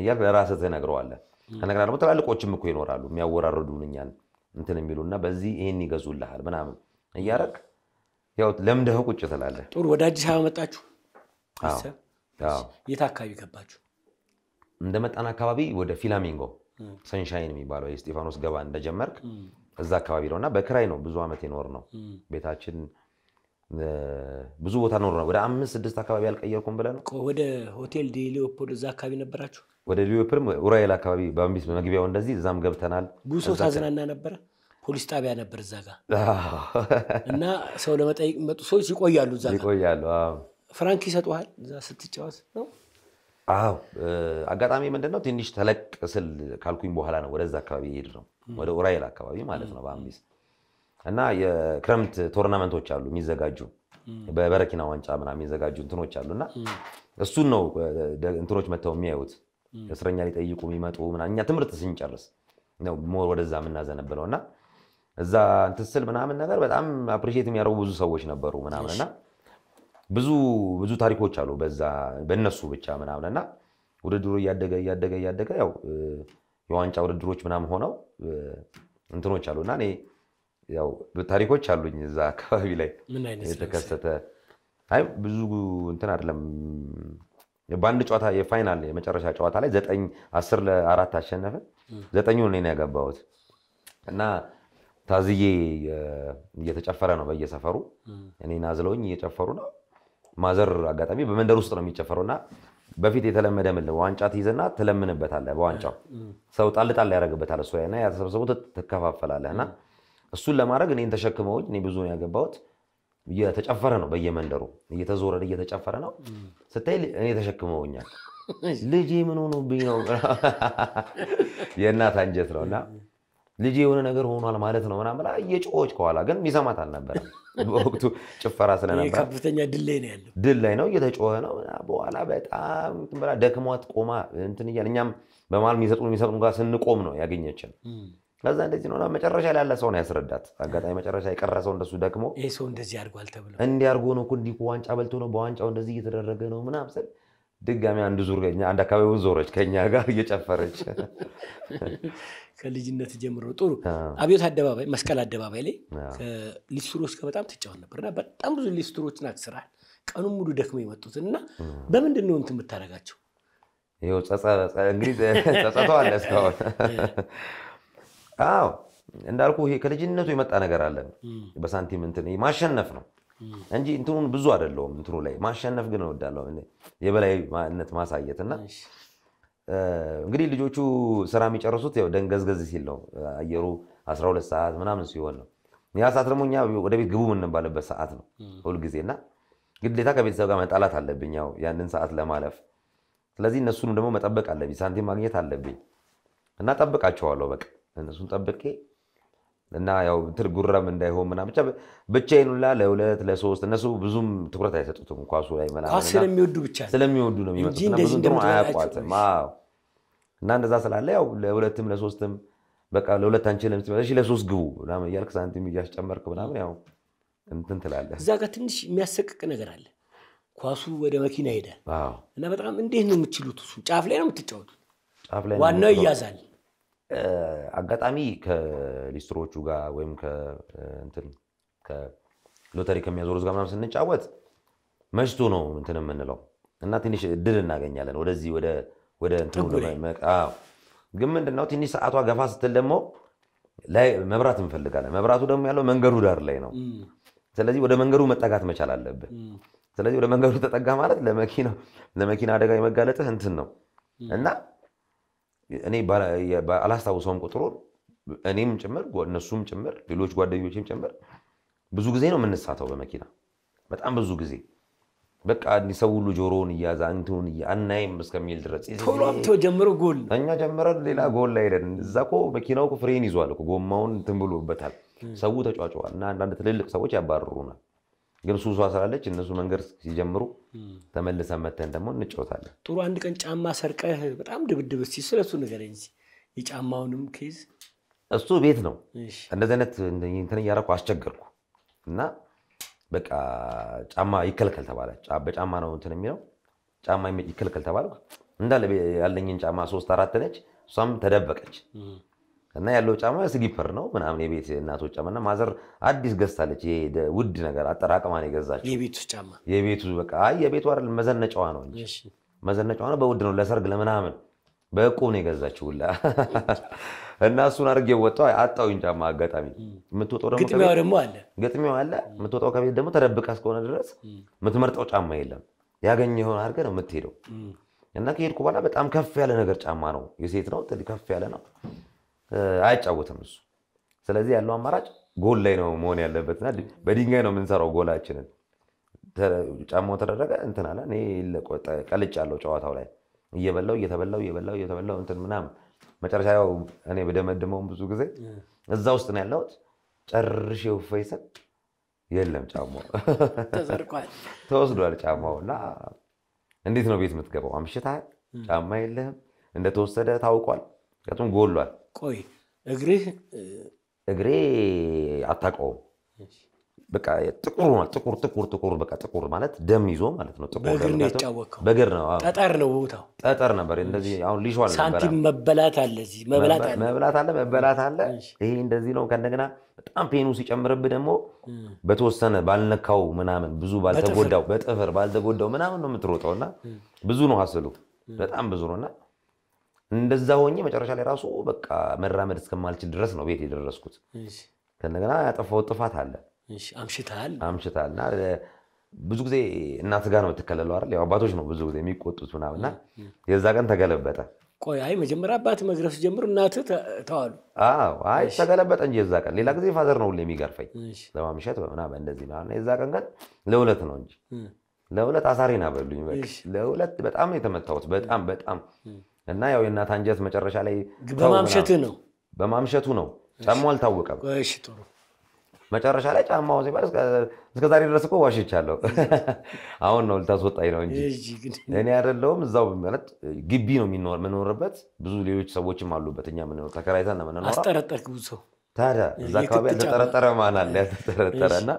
እያልክ ለራስህ ትነግረዋለህ። ከነገራ ደግሞ ትላልቆችም እኮ ይኖራሉ የሚያወራርዱን እኛን እንትን የሚሉና በዚህ ይሄን ይገዙልሃል ምናምን እያደረግ ያው ለምደህ ቁጭ ትላለህ። ጥሩ ወደ አዲስ አበባ መጣችሁ። የት አካባቢ ገባችሁ? እንደመጣን አካባቢ ወደ ፊላሚንጎ ሰንሻይን የሚባለው የስጢፋኖስ ገባ እንደጀመርክ እዛ አካባቢ ነው እና በክራይ ነው ብዙ ዓመት የኖር ነው ቤታችን ብዙ ቦታ ኖር ነው። ወደ አምስት ስድስት አካባቢ አልቀየርኩም ብለ ነው። ወደ ሆቴል ዲ እዛ አካባቢ ነበራችሁ? ወደ ሊዮፖልድ ኡራኤል አካባቢ በአምቢስ መግቢያው እንደዚህ እዛም ገብተናል። ብዙ ሰው ታዝናና ነበረ። ፖሊስ ጣቢያ ነበር እዛ ጋ እና ሰው ለመጠየቅ መጡ ሰዎች ይቆያሉ፣ እዛ ይቆያሉ። ፍራንክ ይሰጡሃል እዛ ስትጫወት ነው አዎ አጋጣሚ ምንድነው ትንሽ ተለቅ ስል ካልኩኝ በኋላ ነው ወደዛ አካባቢ እየሄድ ነው ወደ ኡራኤል አካባቢ ማለት ነው በአምቢስ እና የክረምት ቶርናመንቶች አሉ የሚዘጋጁ በበረኪና ዋንጫ ምናምን የሚዘጋጁ እንትኖች አሉ እና እሱን ነው እንትኖች መጥተው የሚያዩት እስረኛ ሊጠይቁ የሚመጡ ምናምን እኛ ትምህርት ስንጨርስ ነው ሞር ወደዛ የምናዘነብለው እና እዛ እንትን ስል ምናምን ነገር በጣም አፕሪሼት የሚያደርጉ ብዙ ሰዎች ነበሩ ምናምን እና ብዙ ብዙ ታሪኮች አሉ በዛ በእነሱ ብቻ ምናምን እና ውድድሩ እያደገ እያደገ እያደገ ያው የዋንጫ ውድድሮች ምናምን ሆነው እንትኖች አሉ እና እኔ ያው ታሪኮች አሉኝ እዛ አካባቢ ላይ የተከሰተ አይ ብዙ እንትን አይደለም። በአንድ ጨዋታ የፋይናል የመጨረሻ ጨዋታ ላይ ዘጠኝ አስር ለአራት አሸነፈ። ዘጠኙን እኔ ነው ያገባሁት እና ታዝዬ እየተጨፈረ ነው በየሰፈሩ እኔን አዝለውኝ እየጨፈሩ ነው ማዘር አጋጣሚ በመንደር ውስጥ ነው የሚጨፈረው እና በፊት የተለመደ ምን ዋንጫ ትይዝና ትለምንበታለህ። በዋንጫው ሰው ጣል ጣል ያደርግበታል እሱ ና ያተሰብሰቡ ትከፋፈላለህ። እና እሱን ለማድረግ እኔን ተሸክመውኝ እኔ ብዙ ነው ያገባሁት። እየተጨፈረ ነው በየመንደሩ እየተዞረ እየተጨፈረ ነው ስታይ፣ እኔ ተሸክመውኛል። ልጄ ምን ሆኖብኝ ነው? የእናት አንጀት ነው እና ልጅ የሆነ ነገር ሆኗል ማለት ነው ምናምን ብላ እየጮኸች ከኋላ ግን ሚሰማት አልነበረም። በወቅቱ ጭፈራ ስለነበረ ከፍተኛ ድላይ ነው ያለው ላይ ነው እየተጮኸ ነው። በኋላ በጣም ብላ ደክሟት ቆማ እንትን እያለ እኛም በመሀል የሚሰጡ የሚሰጡ ጋር ስንቆም ነው ያገኘችን። ከዛ እንደዚህ ነው መጨረሻ ላይ ያለ ሰው ነው ያስረዳት። አጋጣሚ መጨረሻ የቀረ ሰው እንደሱ ደክሞ ይሄ ሰው እንደዚህ አድርጓል ተብሎ እንዲህ አድርጎ ነው እኮ እንዲህ ዋንጫ በልቶ ነው በዋንጫው እንደዚህ እየተደረገ ነው ምናምን ስል ድጋሚ አንድ ዙር ከኛ አንድ አካባቢውን ዞረች ከኛ ጋር እየጨፈረች ከልጅነት ጀምሮ ጥሩ። አብዮት አደባባይ፣ መስቀል አደባባይ ላይ ከሊስትሮች ጋር በጣም ትጫወት ነበርና በጣም ብዙ ሊስትሮችን አትስራል። ቀኑን ሙሉ ደክመው የመጡት እና በምንድን ነው እንትን የምታደርጋቸው? ይኸው እንግዲህ ጸጸቶ አለ እስካሁን። አዎ እንዳልኩ ይሄ ከልጅነቱ የመጣ ነገር አለ። በሳንቲም እንትን ማሸነፍ ነው እንጂ እንትኑን ብዙ አይደለሁም። እንትኑ ላይ ማሸነፍ ግን እወዳለሁ፣ የበላይነት ማሳየት እና እንግዲህ ልጆቹ ስራ የሚጨርሱት ያው ደንገዝገዝ ሲል ነው። አየሩ 12 ሰዓት ምናምን ሲሆን ነው። ያ ሰዓት ደግሞ እኛ ወደ ቤት ግቡ የምንባልበት ሰዓት ነው ሁልጊዜ እና ግዴታ ከቤተሰብ ጋር መጣላት አለብኝ ያው ያንን ሰዓት ለማለፍ። ስለዚህ እነሱንም ደግሞ መጠበቅ አለብኝ፣ ሳንቲም ማግኘት አለብኝ እና ጠብቃቸዋለሁ። በቃ እነሱን ጠብቄ እና ያው እንትን ጉረም እንዳይሆን ምናምን ብቻ ብቻዬን ሁላ ለሁለት ለሶስት እነሱ ብዙም ትኩረት አይሰጡትም ኳሱ ላይ ምናምን ስለሚወዱ ብቻ ስለሚወዱ ነው የሚመጡት ብዙ እንትኑ አያውቋትም። እና እንደዛ ስላለ ያው ለሁለትም ለሶስትም በቃ ለሁለት አንችልም ስትመጣ እሺ ለሶስት ግቡ ምናምን እያልክ ሳንቲም እያስጨመርክ ምናምን ያው እንትን ትላለህ። እዛ ጋር ትንሽ የሚያሰቅቅ ነገር አለ። ኳሱ ወደ መኪና ይሄዳል እና በጣም እንዴት ነው የምችሉት? እሱ ጫፍ ላይ ነው የምትጫወቱት። ዋናው ይያዛል አጋጣሚ ከሊስትሮቹ ጋር ወይም ሎተሪ ከሚያዞሩት ጋር ምናምን ስንጫወት መሽቶ ነው እንትን የምንለው እና ትንሽ እድል እናገኛለን ወደዚህ ወደ ግን ምንድነው ትንሽ ሰዓቷ ገፋ ስትል ደግሞ መብራት እንፈልጋለን። መብራቱ ደግሞ ያለው መንገዱ ዳር ላይ ነው። ስለዚህ ወደ መንገዱ መጠጋት መቻል አለብን። ስለዚህ ወደ መንገዱ ተጠጋ ማለት ለመኪና አደጋ የመጋለጥህ እንትን ነው እና እኔ አላስታውሰውም ቁጥሩን እኔም ጭምር እነሱም ጭምር ሌሎች ጓደኞችም ጭምር ብዙ ጊዜ ነው የምንሳተው በመኪና በጣም ብዙ ጊዜ በቃ ሰው ሁሉ ጆሮውን እያዘ እንትኑን አናይም እስከሚል ድረስ ቶሎምቶ ጀምሮ ጎል እኛ ጀምረን ሌላ ጎል ላይ ሄደን እዛ እኮ መኪናው ፍሬን ይዟል፣ ጎማውን እንትን ብሎበታል። ሰው ተጫጫዋል እና አንዳንድ ትልልቅ ሰዎች ያባርሩናል። ግን ሱሷ ስላለች እነሱ መንገድ ሲጀምሩ ተመልሰን መተን ደግሞ እንጫወታለን። ጥሩ አንድ ቀን ጫማ ሰርቀህ በጣም ድብድብ እስኪ ስለሱ እሱ ንገረኝ። የጫማውንም ኬዝ እሱ ቤት ነው። እንደዚህ አይነት እንትን እያደረኩ አስቸገርኩ እና በቃ ጫማ ይከልከል ተባለ። በጫማ ነው እንትን የሚለው ጫማ ይከልከል ተባለ። እንዳለ ያለኝን ጫማ ሶስት አራት ነች። እሷም ተደበቀች። እና ያለው ጫማ ስሊፐር ነው ምናምን የቤት እናቶች ጫማ እና ማዘር አዲስ ገዝታለች። ውድ ነገር አጠራቅማ ነው የገዛችው። የቤቱ ጫማ የቤቱ አይደል መዘነጫዋ ነው እንጂ መዘነጫዋ ነው። በውድ ነው ለሰርግ ለምናምን በእቁብ ነው የገዛችው ሁላ እና እሱን አድርጌ ወጣሁ። አጣሁኝ ጫማ አጋጣሚ። የምትወጣው ደግሞ ግጥሚያው አለ። የምትወጣው ከቤት ደግሞ ተደብቃ እስከሆነ ድረስ የምትመርጠው ጫማ የለም። ያገኘ የሆነ አድርገህ ነው የምትሄደው። እና ከሄድኩ በኋላ በጣም ከፍ ያለ ነገር ጫማ ነው። የሴት ነው፣ ከፍ ያለ ነው አይጫወትም እሱ። ስለዚህ ያለው አማራጭ ጎል ላይ ነው መሆን ያለበት። በድንጋይ ነው የምንሰራው ጎላችንን። ጫማው ተደረገ እንትን አለ። እኔ ጨዋታው ላይ እየበላው እየተበላው እየበላው እየተበላው እንትን ምናምን መጨረሻ ያው እኔ በደመድመውን ብዙ ጊዜ እዛ ውስጥ ነው ያለሁት። ጨርሼው ፈይሰን የለም ጫማው ተወስዷል። ጫማው እና እንዴት ነው ቤት የምትገባው? አምሽታል፣ ጫማ የለህም። እንደተወሰደ ታውቋል። ምክንያቱም ጎሏል። ቆይ እግርህ እግሬ አታውቀውም። በቃ ጥቁር ማለት ጥቁር ጥቁር ጥቁር በቃ ጥቁር ማለት ደም ይዞ ማለት ነው። ጥቁር በእግር ነው የተጫወቅከው? በእግር ነው። ጠጠር ነው ቦታው፣ ጠጠር ነበር። እንደዚህ አሁን ሊሾ አለ፣ ሳንቲም መበላት አለ፣ እዚህ መበላት አለ፣ መብላት አለ፣ መበላት አለ። ይሄ እንደዚህ ነው። ከእንደገና በጣም ፔኑ ሲጨምርብህ ደግሞ በተወሰነ ባልነካው ምናምን ብዙ ባልተጎዳው፣ በጥፍር ባልተጎዳው ምናምን ነው የምትሮጠው እና ብዙ ነው ሀስሉ፣ በጣም ብዙ ነው እና እንደዛ ሆኜ መጨረሻ ላይ ራሱ በቃ መራመድ እስከማልችል ድረስ ነው ቤት የደረስኩት። ከእንደገና ያጠፋው ጥፋት አለ። አምሽታል አምሽታል እና ብዙ ጊዜ እናት ጋር ነው የምትከለለው አይደል? ያው አባቶች ነው ብዙ ጊዜ የሚቆጡት ምናምን እና የዛ ቀን ተገለበጠ። ቆይ አይ መጀመሪያ አባት መግረፍ ጀምሮ እናት ተዋሉ? አዎ አይ ተገለበጠ እንጂ የዛ ቀን። ሌላ ጊዜ ፋዘር ነው ሁሌ የሚገርፈኝ ለማምሸት ምናምን እንደዚህ ምናምን። የዛ ቀን ግን ለሁለት ነው እንጂ ለሁለት አሳሪ ና በሉኝ። ለሁለት በጣም ነው የተመታሁት። በጣም በጣም እና ያው የእናት አንጀት መጨረሻ ላይ በማምሸት ነው በማምሸቱ ነው ጫማው አልታወቀም። መጨረሻ ላይ ጫማው ሲባል ዛሬ ድረስ እኮ ዋሽቻለሁ። አሁን ነው ልታስወጣኝ ነው እንጂ እኔ አይደለሁም። እዛው ማለት ግቢ ነው የምኖርበት። ብዙ ሌሎች ሰዎችም አሉበት። እኛ ምን ተከራይተን ነው የምንኖረው። አስጠረጠርክ ብዙ ሰው ታዲያ እዛ አካባቢ ያልተጠረጠረ ማን አለ? ያልተጠረጠረ እና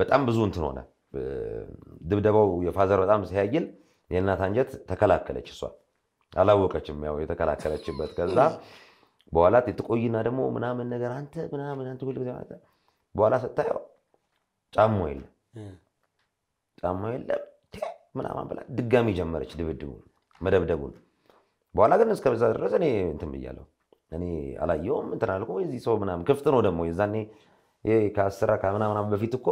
በጣም ብዙ እንትን ሆነ። ድብደባው የፋዘር በጣም ሲያይል የእናት አንጀት ተከላከለች እሷ አላወቀችም፣ ያው የተከላከለችበት። ከዛ በኋላ ትቆይና ደግሞ ምናምን ነገር አንተ ምናምን አንተ ሁል ጊዜ በኋላ ስታየው ጫማ የለም ጫማ የለም ምናምን ብላ ድጋሚ ጀመረች ድብድቡ መደብደቡን። በኋላ ግን እስከዛ ድረስ እኔ እንትን ብያለሁ፣ እኔ አላየውም እንትን አልኩ። እዚህ ሰው ምናምን ክፍት ነው ደግሞ የዛኔ ከአስራ ከምናምናም በፊት እኮ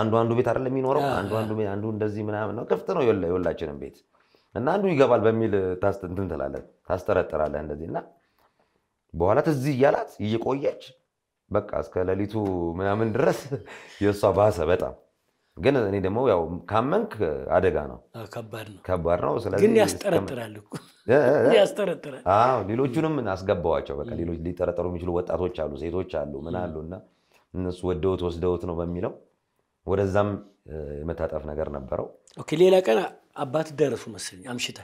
አንዱ አንዱ ቤት አይደለም የሚኖረው፣ አንዱ አንዱ እንደዚህ ምናምን ነው፣ ክፍት ነው የሁላችንም ቤት እና አንዱ ይገባል በሚል እንትን ትላለህ፣ ታስጠረጥራለህ እንደዚህ እና በኋላ ትዝ እያላት እየቆየች በቃ እስከ ሌሊቱ ምናምን ድረስ የእሷ ባሰ በጣም ግን እኔ ደግሞ ያው ካመንክ አደጋ ነው፣ ከባድ ነው። ግን ያስጠረጥራል። ሌሎቹንም አስገባዋቸው በቃ ሌሎች ሊጠረጠሩ የሚችሉ ወጣቶች አሉ፣ ሴቶች አሉ፣ ምን አሉ እና እነሱ ወደውት ወስደውት ነው በሚለው ወደዛም የመታጠፍ ነገር ነበረው። ኦኬ። ሌላ ቀን አባት ደረሱ መሰለኝ አምሽተ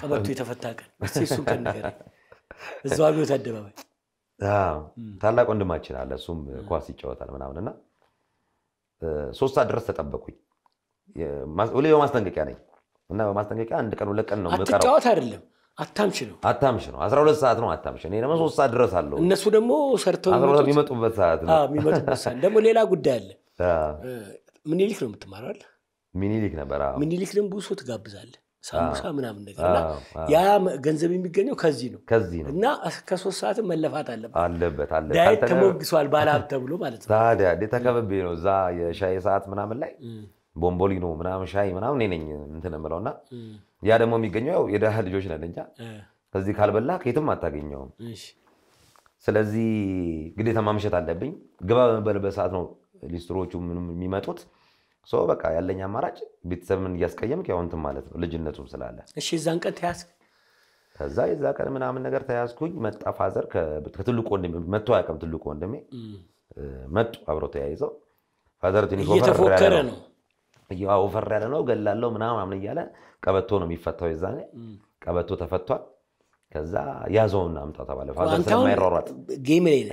ቀበቱ የተፈታ ቀን እስኪ እሱን ቀን እዛው አብዮት አደባባይ ታላቅ ወንድማችን አለ። እሱም ኳስ ይጫወታል ምናምን እና ሶስት ሰዓት ድረስ ተጠበቁኝ። ሁሌ በማስጠንቀቂያ ነኝ እና በማስጠንቀቂያ አንድ ቀን ሁለት ቀን ነው የምቀረው። አትጫወት አይደለም አታምሽ ነው አታምሽ ነው። አስራ ሁለት ሰዓት ነው አታምሽ። እኔ ደግሞ ሶስት ሰዓት ድረስ አለው። እነሱ ደግሞ ሰርተው የሚመጡበት ሰዓት ነው። ደግሞ ሌላ ጉዳይ አለ። ምኒልክ ነው የምትማረው ሚኒሊክ ነበር። ሚኒሊክ ደግሞ ብሶ ትጋብዛለ ሳምቡሳ ምናምን ነገር እና ያ ገንዘብ የሚገኘው ከዚህ ነው ከዚህ ነው እና ከሶስት ሰዓትም መለፋት አለበት አለበት አለበት። ዳይት ተሞግሷል ባለሀብት ተብሎ ማለት ነው። ታዲያ ተከበቤ ነው እዛ የሻይ ሰዓት ምናምን ላይ ቦምቦሊኖ ምናምን ሻይ ምናምን እኔ ነኝ እንትን የምለው እና ያ ደግሞ የሚገኘው የደሃ ልጆች ነን እኛ ከዚህ ካልበላ ከየትም አታገኘውም። ስለዚህ ግዴታ ማምሸት አለብኝ። ግባ በመበልበት ሰዓት ነው ሊስትሮቹ የሚመጡት። ሶ በቃ ያለኝ አማራጭ ቤተሰብን እያስቀየምክ ያው እንትን ማለት ነው፣ ልጅነቱም ስላለ። እሺ እዛን ቀን ተያዝክ? ከዛ የዛ ቀን ምናምን ነገር ተያዝኩኝ። መጣ ፋዘር ከትልቁ ወንድሜ መጥቶ አያውቅም። ትልቁ ወንድሜ መጡ፣ አብረው ተያይዘው። ፋዘር ትንሽ ወፈር ነው ወፈር ያለ ነው፣ ገላለው ምናምን እያለ ቀበቶ ነው የሚፈታው። የዛኔ ቀበቶ ተፈቷል። ከዛ ያዘውና አምጣ ተባለ። ፋዘር ስለማይሯሯጥ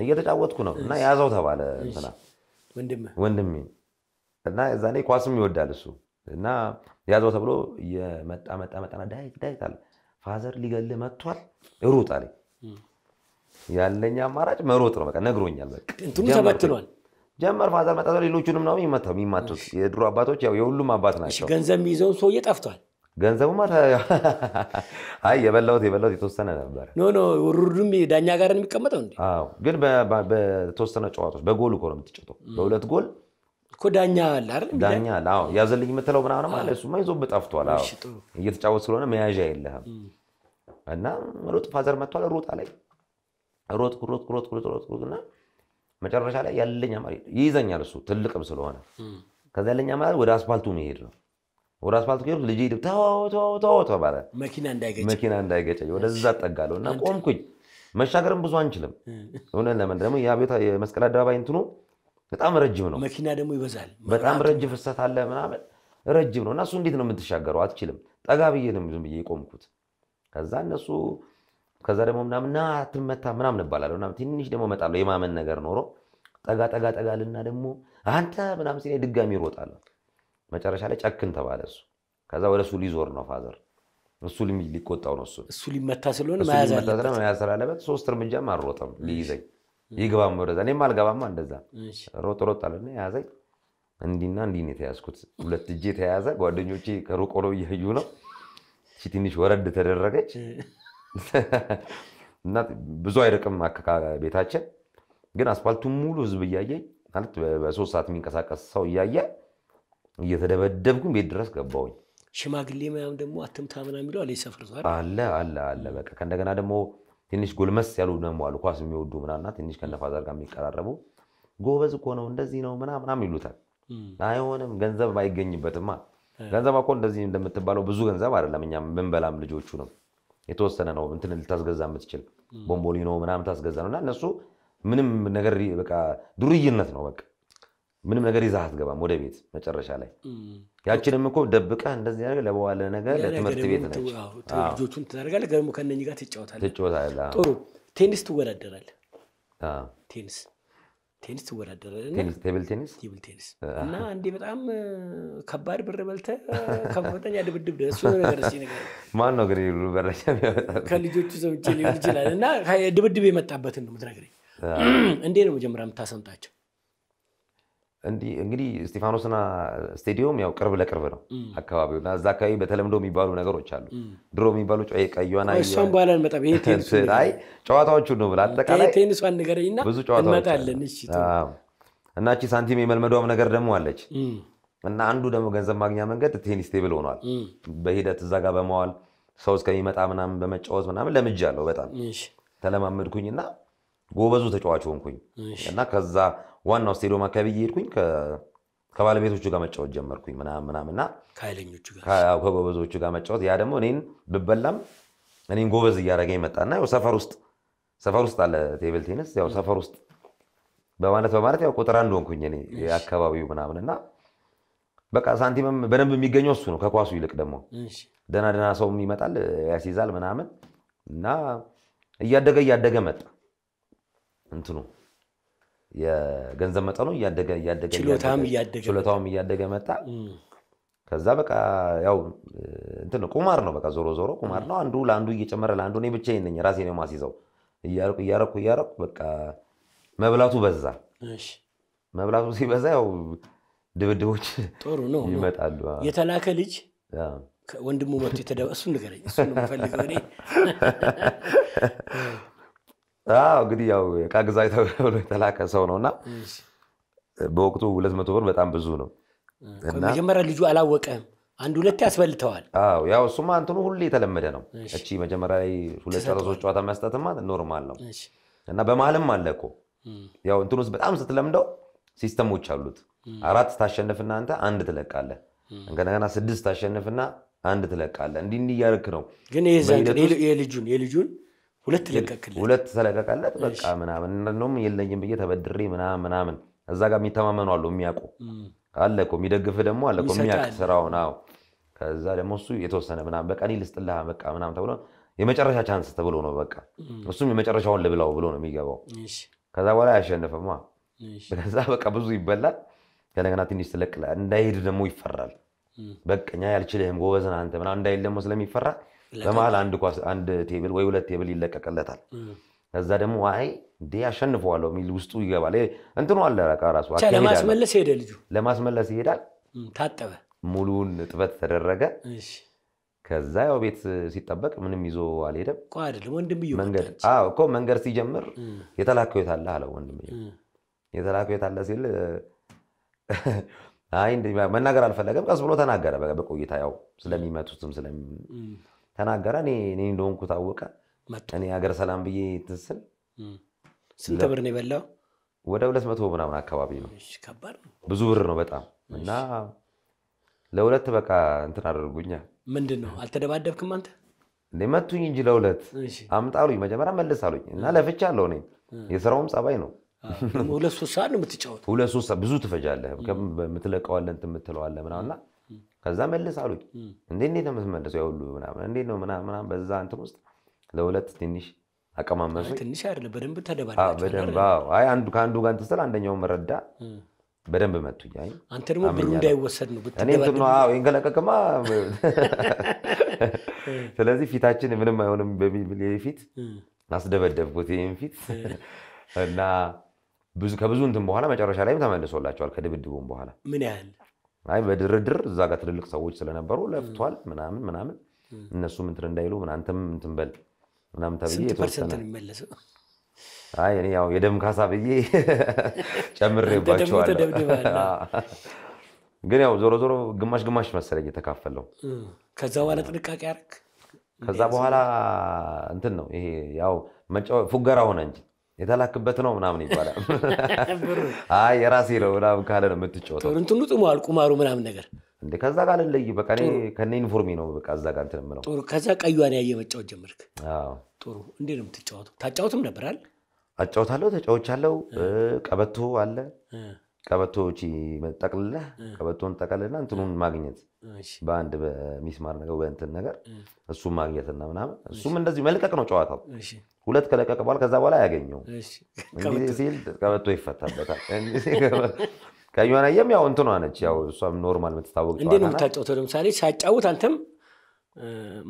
እየተጫወትኩ ነው እና ያዘው ተባለ ወንድሜ እና እዛኔ ኳስም ይወዳል እሱ እና ያዘው ተብሎ የመጣ መጣ መጣና ዳይት ዳይት አለ። ፋዘር ሊገል መጥቷል፣ ሩጥ አለ። ያለኝ አማራጭ መሮጥ ነው። በቃ ነግሮኛል። በቃ እንትኑ ተበትሏል ጀመር ፋዘር መጣ። ሌሎቹንም ነው የሚመታው የሚማቱት የድሮ አባቶች ያው የሁሉም አባት ናቸው። ገንዘብ የሚይዘውን ሰውዬ ጠፍቷል። ገንዘቡማ አይ የበላሁት የበላሁት የተወሰነ ነበር። ኖ ኖ ውርዱም ዳኛ ጋር ነው የሚቀመጠው እንዴ? አዎ ግን በተወሰነ ጨዋታዎች በጎል እኮ ነው የምትጨጠው። በሁለት ጎል እኮ ዳኛ አለ አይደል? ዳኛ አለ። አዎ ያዘልኝ የምትለው ምናምን አለ። እሱማ ይዞብህ ጠፍቷል። አዎ እየተጫወት ስለሆነ መያዣ የለህም። እና ሩጥ ፋዘር መጥቷል። ሮጥ ላይ ሮጥ ሮጥ ሮጥ ሮጥ ሮጥ ሮጥ እና መጨረሻ ላይ ያለኝ አማራ ይይዘኛል። እሱ ትልቅም ስለሆነ ከዛ ያለኝ አማራ ወደ አስፋልቱ መሄድ ነው። ወደ አስፋልቱ ከሄድኩ ልጄ ሄድ ተወ ባለ መኪና እንዳይገጭ መኪና እንዳይገጭ ወደዛ ጠጋለሁ እና ቆምኩኝ። መሻገርም ብዙ አንችልም። እውነት ለምን ደግሞ ያ ቤት የመስቀል አደባባይ እንትኑ በጣም ረጅም ነው። መኪና ደግሞ ይበዛል። በጣም ረጅም ፍሰት አለ ምናምን ረጅም ነው እና እሱ እንዴት ነው የምትሻገረው? አትችልም። ጠጋ ብዬ ነው ዝም ብዬ የቆምኩት። ከዛ እነሱ ከዛ ደግሞ ምናምን ና አትመታ ምናምን እባላለሁ። ትንሽ ደግሞ እመጣለሁ የማመን ነገር ኖሮ ጠጋ ጠጋ ጠጋ ልና ደግሞ አንተ ምናምን ሲለኝ ድጋሚ እሮጣለሁ። መጨረሻ ላይ ጨክን ተባለ እሱ። ከዛ ወደ እሱ ሊዞር ነው ፋዘር እሱ ሊቆጣው ነው እሱ እሱ ሊመታ ስለሆነ መያዝ አለበት። ሶስት እርምጃም አልሮጠም ሊይዘኝ ይግባም ወደዛ። እኔም አልገባማ እንደዛ ሮጥ ሮጥ አለና የያዘኝ እንዲና እንዲህ ነው የተያዝኩት። ሁለት እጄ የተያዘ ጓደኞቼ ከሩቅ ሆነው እያዩ ነው። ትንሽ ወረድ ተደረገች እና ብዙ አይርቅም ቤታችን፣ ግን አስፋልቱን ሙሉ ህዝብ እያየኝ ማለት በሶስት ሰዓት የሚንቀሳቀስ ሰው እያየ እየተደበደብኩኝ ቤት ድረስ ገባሁኝ። ሽማግሌ ማያም ደግሞ አትምታ ምናምን የሚለው አለ ይሰፍርቷል አለ አለ አለ በቃ ከእንደገና ደግሞ ትንሽ ጎልመስ ያሉ ደግሞ አሉ ኳስ የሚወዱ ምናምና ትንሽ ከነፋዘር ጋር የሚቀራረቡ ጎበዝ እኮ ነው እንደዚህ ነው ምናምን ይሉታል። አይሆንም ገንዘብ አይገኝበትማ። ገንዘብ እኮ እንደዚህ እንደምትባለው ብዙ ገንዘብ አይደለም። እኛ ብንበላም ልጆቹ ነው የተወሰነ ነው እንትን ልታስገዛ የምትችል ነው ምናምን ታስገዛ ነው እና እነሱ ምንም ነገር በቃ ዱርይነት ነው በቃ ምንም ነገር ይዛህ አትገባም ወደ ቤት መጨረሻ ላይ ያችንም እኮ ደብቀህ እንደዚህ ነገር ለበዋለ ነገር ለትምህርት ቤት ነች። ልጆቹን ትታደርጋለህ፣ ደግሞ ከነኝ ጋር ትጫወታለህ። ጥሩ ቴኒስ ትወዳደራለህ። ቴኒስ ቴኒስ ትወዳደራለህ። ቴብል ቴኒስ እና አንዴ በጣም ከባድ ብር በልተህ ከፍተኛ ድብድብ ደስ ነገር ነገር ማን ነው ግን ሁሉ መረጃ የሚያመጣው ከልጆቹ ሰዎች ሊሆን ይችላል። እና ድብድብ የመጣበትን ነው የምትነግረኝ። እንዴ ነው መጀመሪያ የምታሰምጣቸው? እንግዲህ እስጢፋኖስና ስቴዲዮም ያው ቅርብ ለቅርብ ነው አካባቢው እና እዛ አካባቢ በተለምዶ የሚባሉ ነገሮች አሉ። ድሮ የሚባሉ ቀዩና ጨዋታዎቹ ነው ብላ አጠቃላይ ብዙ እና እቺ ሳንቲም የመልመዷም ነገር ደግሞ አለች እና አንዱ ደግሞ ገንዘብ ማግኛ መንገድ ቴኒስ ቴብል ሆኗል። በሂደት እዛ ጋር በመዋል ሰው እስከሚመጣ ምናምን በመጫወት ምናምን አለው በጣም ተለማመድኩኝ እና ጎበዙ ተጫዋች ሆንኩኝ እና ከዛ ዋናው ስቴዲየም አካባቢ እየሄድኩኝ ከባለቤቶቹ ጋር መጫወት ጀመርኩኝ ምናምን ምናምን ከጎበዞቹ ጋር መጫወት ያ ደግሞ እኔን ብበላም እኔን ጎበዝ እያደረገኝ መጣና ያው ሰፈር ውስጥ ሰፈር ውስጥ አለ ቴብል ቴኒስ ያው ሰፈር ውስጥ በማለት በማለት ያው ቁጥር አንድ ሆንኩኝ እኔ የአካባቢው ምናምንና እና በቃ ሳንቲምም በደንብ የሚገኘው እሱ ነው ከኳሱ ይልቅ ደግሞ ደህና ደህና ሰውም ይመጣል ያስይዛል ምናምን እና እያደገ እያደገ መጣ እንትኑ የገንዘብ መጠኑ እያደገ እያደገ ችሎታውም እያደገ መጣ። ከዛ በቃ ያው እንትን ቁማር ነው፣ በቃ ዞሮ ዞሮ ቁማር ነው። አንዱ ለአንዱ እየጨመረ ለአንዱ እኔ ብቻዬን ነኝ ራሴ ነው የማስይዘው። እያረኩ እያረኩ እያረኩ በቃ መብላቱ በዛ። መብላቱ ሲበዛ ያው ድብድቦች ጥሩ ነው ይመጣሉ። የተላከ ልጅ ወንድሙ መጥቶ የተደ እሱ ንገረኝ፣ እሱ ነው እንግዲህ ያው ዕቃ ግዛ ተብሎ የተላከ ሰው ነው እና በወቅቱ ሁለት መቶ ብር በጣም ብዙ ነው። መጀመሪያ ልጁ አላወቀም። አንድ ሁለት ያስበልተዋል። ያው እሱማ እንትኑ ሁሌ የተለመደ ነው። እቺ መጀመሪያ ላይ ሁለት ጨረሶች ጨዋታ መስጠትማ ኖርማል ነው እና በመሀልም አለ እኮ ያው እንትኑ ውስጥ በጣም ስትለምደው ሲስተሞች አሉት። አራት ታሸንፍና አንተ አንድ ትለቃለህ። እንደገና ስድስት ታሸንፍና አንድ ትለቃለህ። እንዲህ እንዲያርክ ነው ግን የልጁን የልጁን ሁለት ለቀቅለት ተለቀቀለት በቃ ምናምን እንደውም የለኝም ብዬ ተበድሬ ምናምን ምናምን እዛ ጋር የሚተማመኑ አሉ የሚያውቁ አለ እኮ የሚደግፍ ደግሞ አለ እኮ የሚያውቅ ስራውን አዎ ከዛ ደግሞ እሱ የተወሰነ ምናምን በቃ እኔ ልስጥልህ በቃ ምናምን ተብሎ የመጨረሻ ቻንስ ተብሎ ነው በቃ እሱም የመጨረሻውን ልብላው ብሎ ነው የሚገባው ከዛ በኋላ አያሸንፍማ ከዛ በቃ ብዙ ይበላል ከነገና ትንሽ ትለቅላል እንዳይሄድ ደግሞ ይፈራል በቃ እኛ ያልችልህም ጎበዝን አንተ ምናምን እንዳይል ደግሞ ስለሚፈራ በመሀል አንድ ኳስ አንድ ቴብል ወይ ሁለት ቴብል ይለቀቅለታል። ከዛ ደግሞ አይ እንዴ አሸንፈዋለሁ የሚል ውስጡ ይገባል። እንትኑ አለ ረቃ ራሱ ለማስመለስ ሄደ ልጁ ለማስመለስ ይሄዳል። ታጠበ፣ ሙሉን እጥበት ተደረገ። ከዛ ያው ቤት ሲጠበቅ ምንም ይዞ አልሄደም። እኮ መንገድ ሲጀምር የተላከው የት አለ አለው ወንድምየው። የተላከው የት አለ ሲል መናገር አልፈለገም። ቀስ ብሎ ተናገረ። በቆይታ ያው ስለሚመቱትም ተናገረ። እኔ እንደሆንኩ ታወቀ። እኔ ሀገር ሰላም ብዬ ትስል ስንት ብር ነው የበላው? ወደ ሁለት መቶ ምናምን አካባቢ ነው። ብዙ ብር ነው በጣም እና ለሁለት በቃ እንትን አደርጉኛ። ምንድን ነው አልተደባደብክም አንተ? መቱኝ እንጂ ለሁለት አምጣሉኝ። መጀመሪያ መልስ አሉኝ እና ለፍቻ አለው። እኔ የስራውም ጸባይ ነው። ሁለት ሶስት ሰዓት ነው የምትጫወት። ሁለት ሶስት ብዙ ትፈጃለህ። የምትለቀዋለህ እንትን የምትለዋለህ ምናምን እና ከዛ መልስ አሉኝ። እንዴ እንዴት ነው የምትመልሰው? ያው ሁሉ ምናምን እንዴት ነው ምናምን በዛ እንትን ውስጥ ለሁለት ትንሽ አቀማመሱ ትንሽ አይደለ፣ በደንብ በደንብ ተደባደብ። አይ አንዱ ከአንዱ ጋር እንትን ስል አንደኛውም ረዳ በደንብ መቱኝ። አይ አንተ ደግሞ ብሩ እንዳይወሰድ ነው ብትደባደብ ነው። አዎ ይንከለቀቅማ። ስለዚህ ፊታችን ምንም አይሆንም በሚል ፊት አስደበደብኩት። ይህን ፊት እና ከብዙ እንትን በኋላ መጨረሻ ላይም ተመልሶላቸዋል ከድብድቡም በኋላ ምን ያህል አይ በድርድር እዛ ጋር ትልልቅ ሰዎች ስለነበሩ ለፍቷል ምናምን ምናምን እነሱም እንትን እንዳይሉ አንተም እንትን በል ምናምን ተብዬ የተወሰነ አይ እኔ ያው የደም ካሳ ብዬ ጨምሬባቸዋለሁ። ግን ያው ዞሮ ዞሮ ግማሽ ግማሽ መሰለኝ የተካፈለው። ከዛ በኋላ ጥንቃቄ አደረክ? ከዛ በኋላ እንትን ነው ይሄ ያው ፉገራ ሆነ እንጂ የተላክበት ነው ምናምን ይባላል። አይ የራሴ ነው ምናምን ካለ ነው የምትጫወተው። እንትኑ ጥሟል ቁማሩ ምናምን ነገር እንደ ከዛ ጋር ልለይ በቃ ከነ ዩኒፎርሜ ነው በቃ እዛ ጋር እንትን የምለው። ጥሩ ከዛ ቀዩዋን ያየ መጫወት ጀመርክ። ጥሩ እንዴ ነው የምትጫወተው? ታጫወትም ነበራል? አጫወታለሁ፣ ተጫወቻለሁ። ቀበቶ አለ ቀበቶች ጠቅልለህ ቀበቶን ጠቀልና እንትኑን ማግኘት በአንድ በሚስማር ነገር በእንትን ነገር እሱም ማግኘትና ምናምን እሱም እንደዚህ መልቀቅ ነው ጨዋታው። ሁለት ከለቀቀ በኋላ ከዛ በኋላ አያገኘውም። እንዲህ ሲል ቀበቶ ይፈታበታል። ቀዩናየም ያው እንትኗ ነች። ያው እሷም ኖርማል የምትታወቅ ጨዋታ ናት። ነው የምታጫውተው? ለምሳሌ ሳጫውት አንተም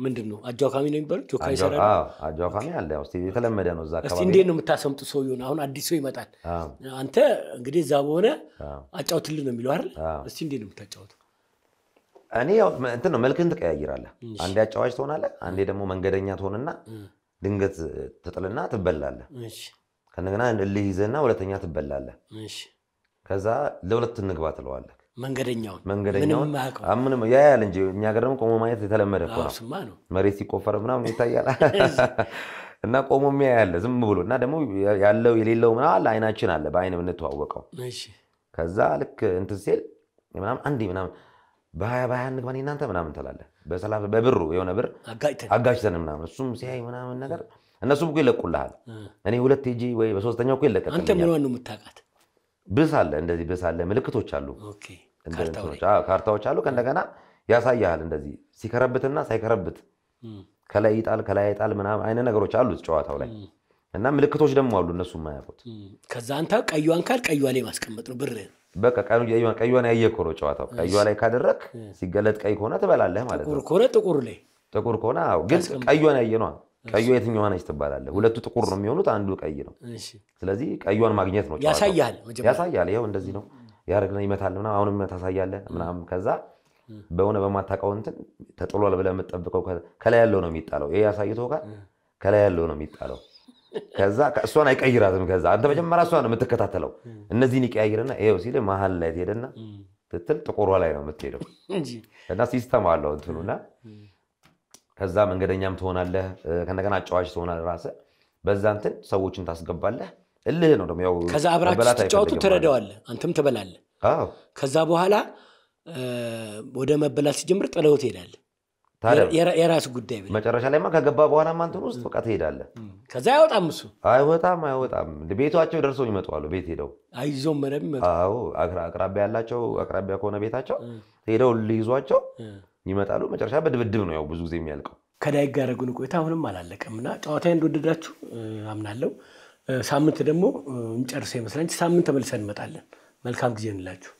ምንድን ነው አጃካሚ ነው የሚባለው? ጆካ ይሰራል። አለ የተለመደ ነው እዛ አካባቢ። እንዴት ነው የምታሰምጡ ሰውየውን? አሁን አዲስ ሰው ይመጣል። አንተ እንግዲህ እዛ በሆነ አጫውትልን ነው የሚለው አይደል? እስቲ እንዴት ነው የምታጫወተው? እኔ እንትን ነው መልክህን ትቀያይራለህ። አንዴ አጫዋች ትሆናለህ፣ አንዴ ደግሞ መንገደኛ ትሆንና ድንገት ትጥልና ትበላለህ። ከእንደገና እልህ ይዘህና ሁለተኛ ትበላለህ። ከዛ ለሁለት እንግባ ትለዋለህ መንገደኛውን መንገደኛውን ምንም ያያል እንጂ እኛ ሀገር ቆሞ ማየት የተለመደ እኮ ነው። መሬት ሲቆፈር ምናምን ይታያል እና ቆሞ የሚያያለ ዝም ብሎ እና ደግሞ ያለው የሌለው ምናምን አይናችን አለ በአይን የምንተዋወቀው ከዛ ልክ እንትን ሲል ምናምን አንዴ ምናምን በሀያ በሀያ እንግባ እናንተ ምናምን ትላለህ በሰላሳ በብሩ የሆነ ብር አጋጭተን ምናምን እሱም ሲያይ ምናምን ነገር እነሱም እኮ ይለቁልሃል። እኔ ሁለት ሂጂ ወይ በሶስተኛው እኮ ይለቀቅልኛል። አንተ ምን ነው የምታውቃት ብስ አለ፣ እንደዚህ ብስ አለ፣ ምልክቶች አሉ፣ ካርታዎች አሉ። ከእንደገና ያሳያል እንደዚህ ሲከረብትና ሳይከረብት ከላይ ይጣል ከላይ ይጣል ምናምን አይነት ነገሮች አሉት ጨዋታው ላይ እና ምልክቶች ደግሞ አሉ እነሱ የማያውቁት። ከዛ አንተ ቀዩዋን ካል ቀዩዋ ላይ ማስቀመጥ ነው ብር በቃ ቀዩዋን ያየ እኮ ነው ጨዋታው። ቀዩዋ ላይ ካደረግ ሲገለጥ ቀይ ከሆነ ትበላለህ ማለት ነው። ጥቁር ከሆነ ጥቁር ላይ ጥቁር ከሆነ ግን ቀዩዋን ያየ ነዋ ቀዩ የትኛዋ ነች ትባላለህ። ሁለቱ ጥቁር ነው የሚሆኑት፣ አንዱ ቀይ ነው። ስለዚህ ቀዩን ማግኘት ነው። ያሳያል ያሳያል። ይኸው እንደዚህ ነው ያደርግና ይመታል ምናምን፣ አሁንም ታሳያለህ ምናምን። ከዛ በሆነ በማታውቀው እንትን ተጥሏል ብለህ የምትጠብቀው ከላይ ያለው ነው የሚጣለው። ይሄ ያሳይቶ ጋር ከላይ ያለው ነው የሚጣለው። ከዛ እሷን አይቀይራትም። ከዛ አንተ መጀመሪያ እሷን ነው የምትከታተለው። እነዚህን ይቀያይርና ይኸው ሲል መሀል ላይ ትሄድና ስትል ጥቁሯ ላይ ነው የምትሄደው። እና ሲስተም አለው እንትኑና ከዛ መንገደኛም ትሆናለህ፣ ከእንደገና አጫዋች ትሆናለህ። ራስህ በዛ እንትን ሰዎችን ታስገባለህ። እልህ ነው ደግሞ ከዛ አብራችሁ ስትጫወቱ ትረዳዋለህ፣ አንተም ትበላለህ። ከዛ በኋላ ወደ መበላት ሲጀምር ጥለው ትሄዳለህ። የራስ ጉዳይ ብለህ መጨረሻ ላይማ ከገባ በኋላ አንተን ውስጥ በቃ ትሄዳለህ። ከዛ አይወጣም እሱ አይወጣም አይወጣም። ቤቷቸው ደርሰው ይመጣሉ። ቤት ሄደው አይዞም መረብ ይመጡ አቅራቢያ ያላቸው አቅራቢያ ከሆነ ቤታቸው ሄደው ልይዟቸው ይመጣሉ። መጨረሻ በድብድብ ነው ያው ብዙ ጊዜ የሚያልቀው። ከዳይ ጋር ያደረጉን ቆይታ አሁንም አላለቀም እና ጨዋታ እንደወደዳችሁ አምናለሁ። ሳምንት ደግሞ እንጨርሰው ይመስለኝ። ሳምንት ተመልሰን እንመጣለን። መልካም ጊዜ እንላችሁ።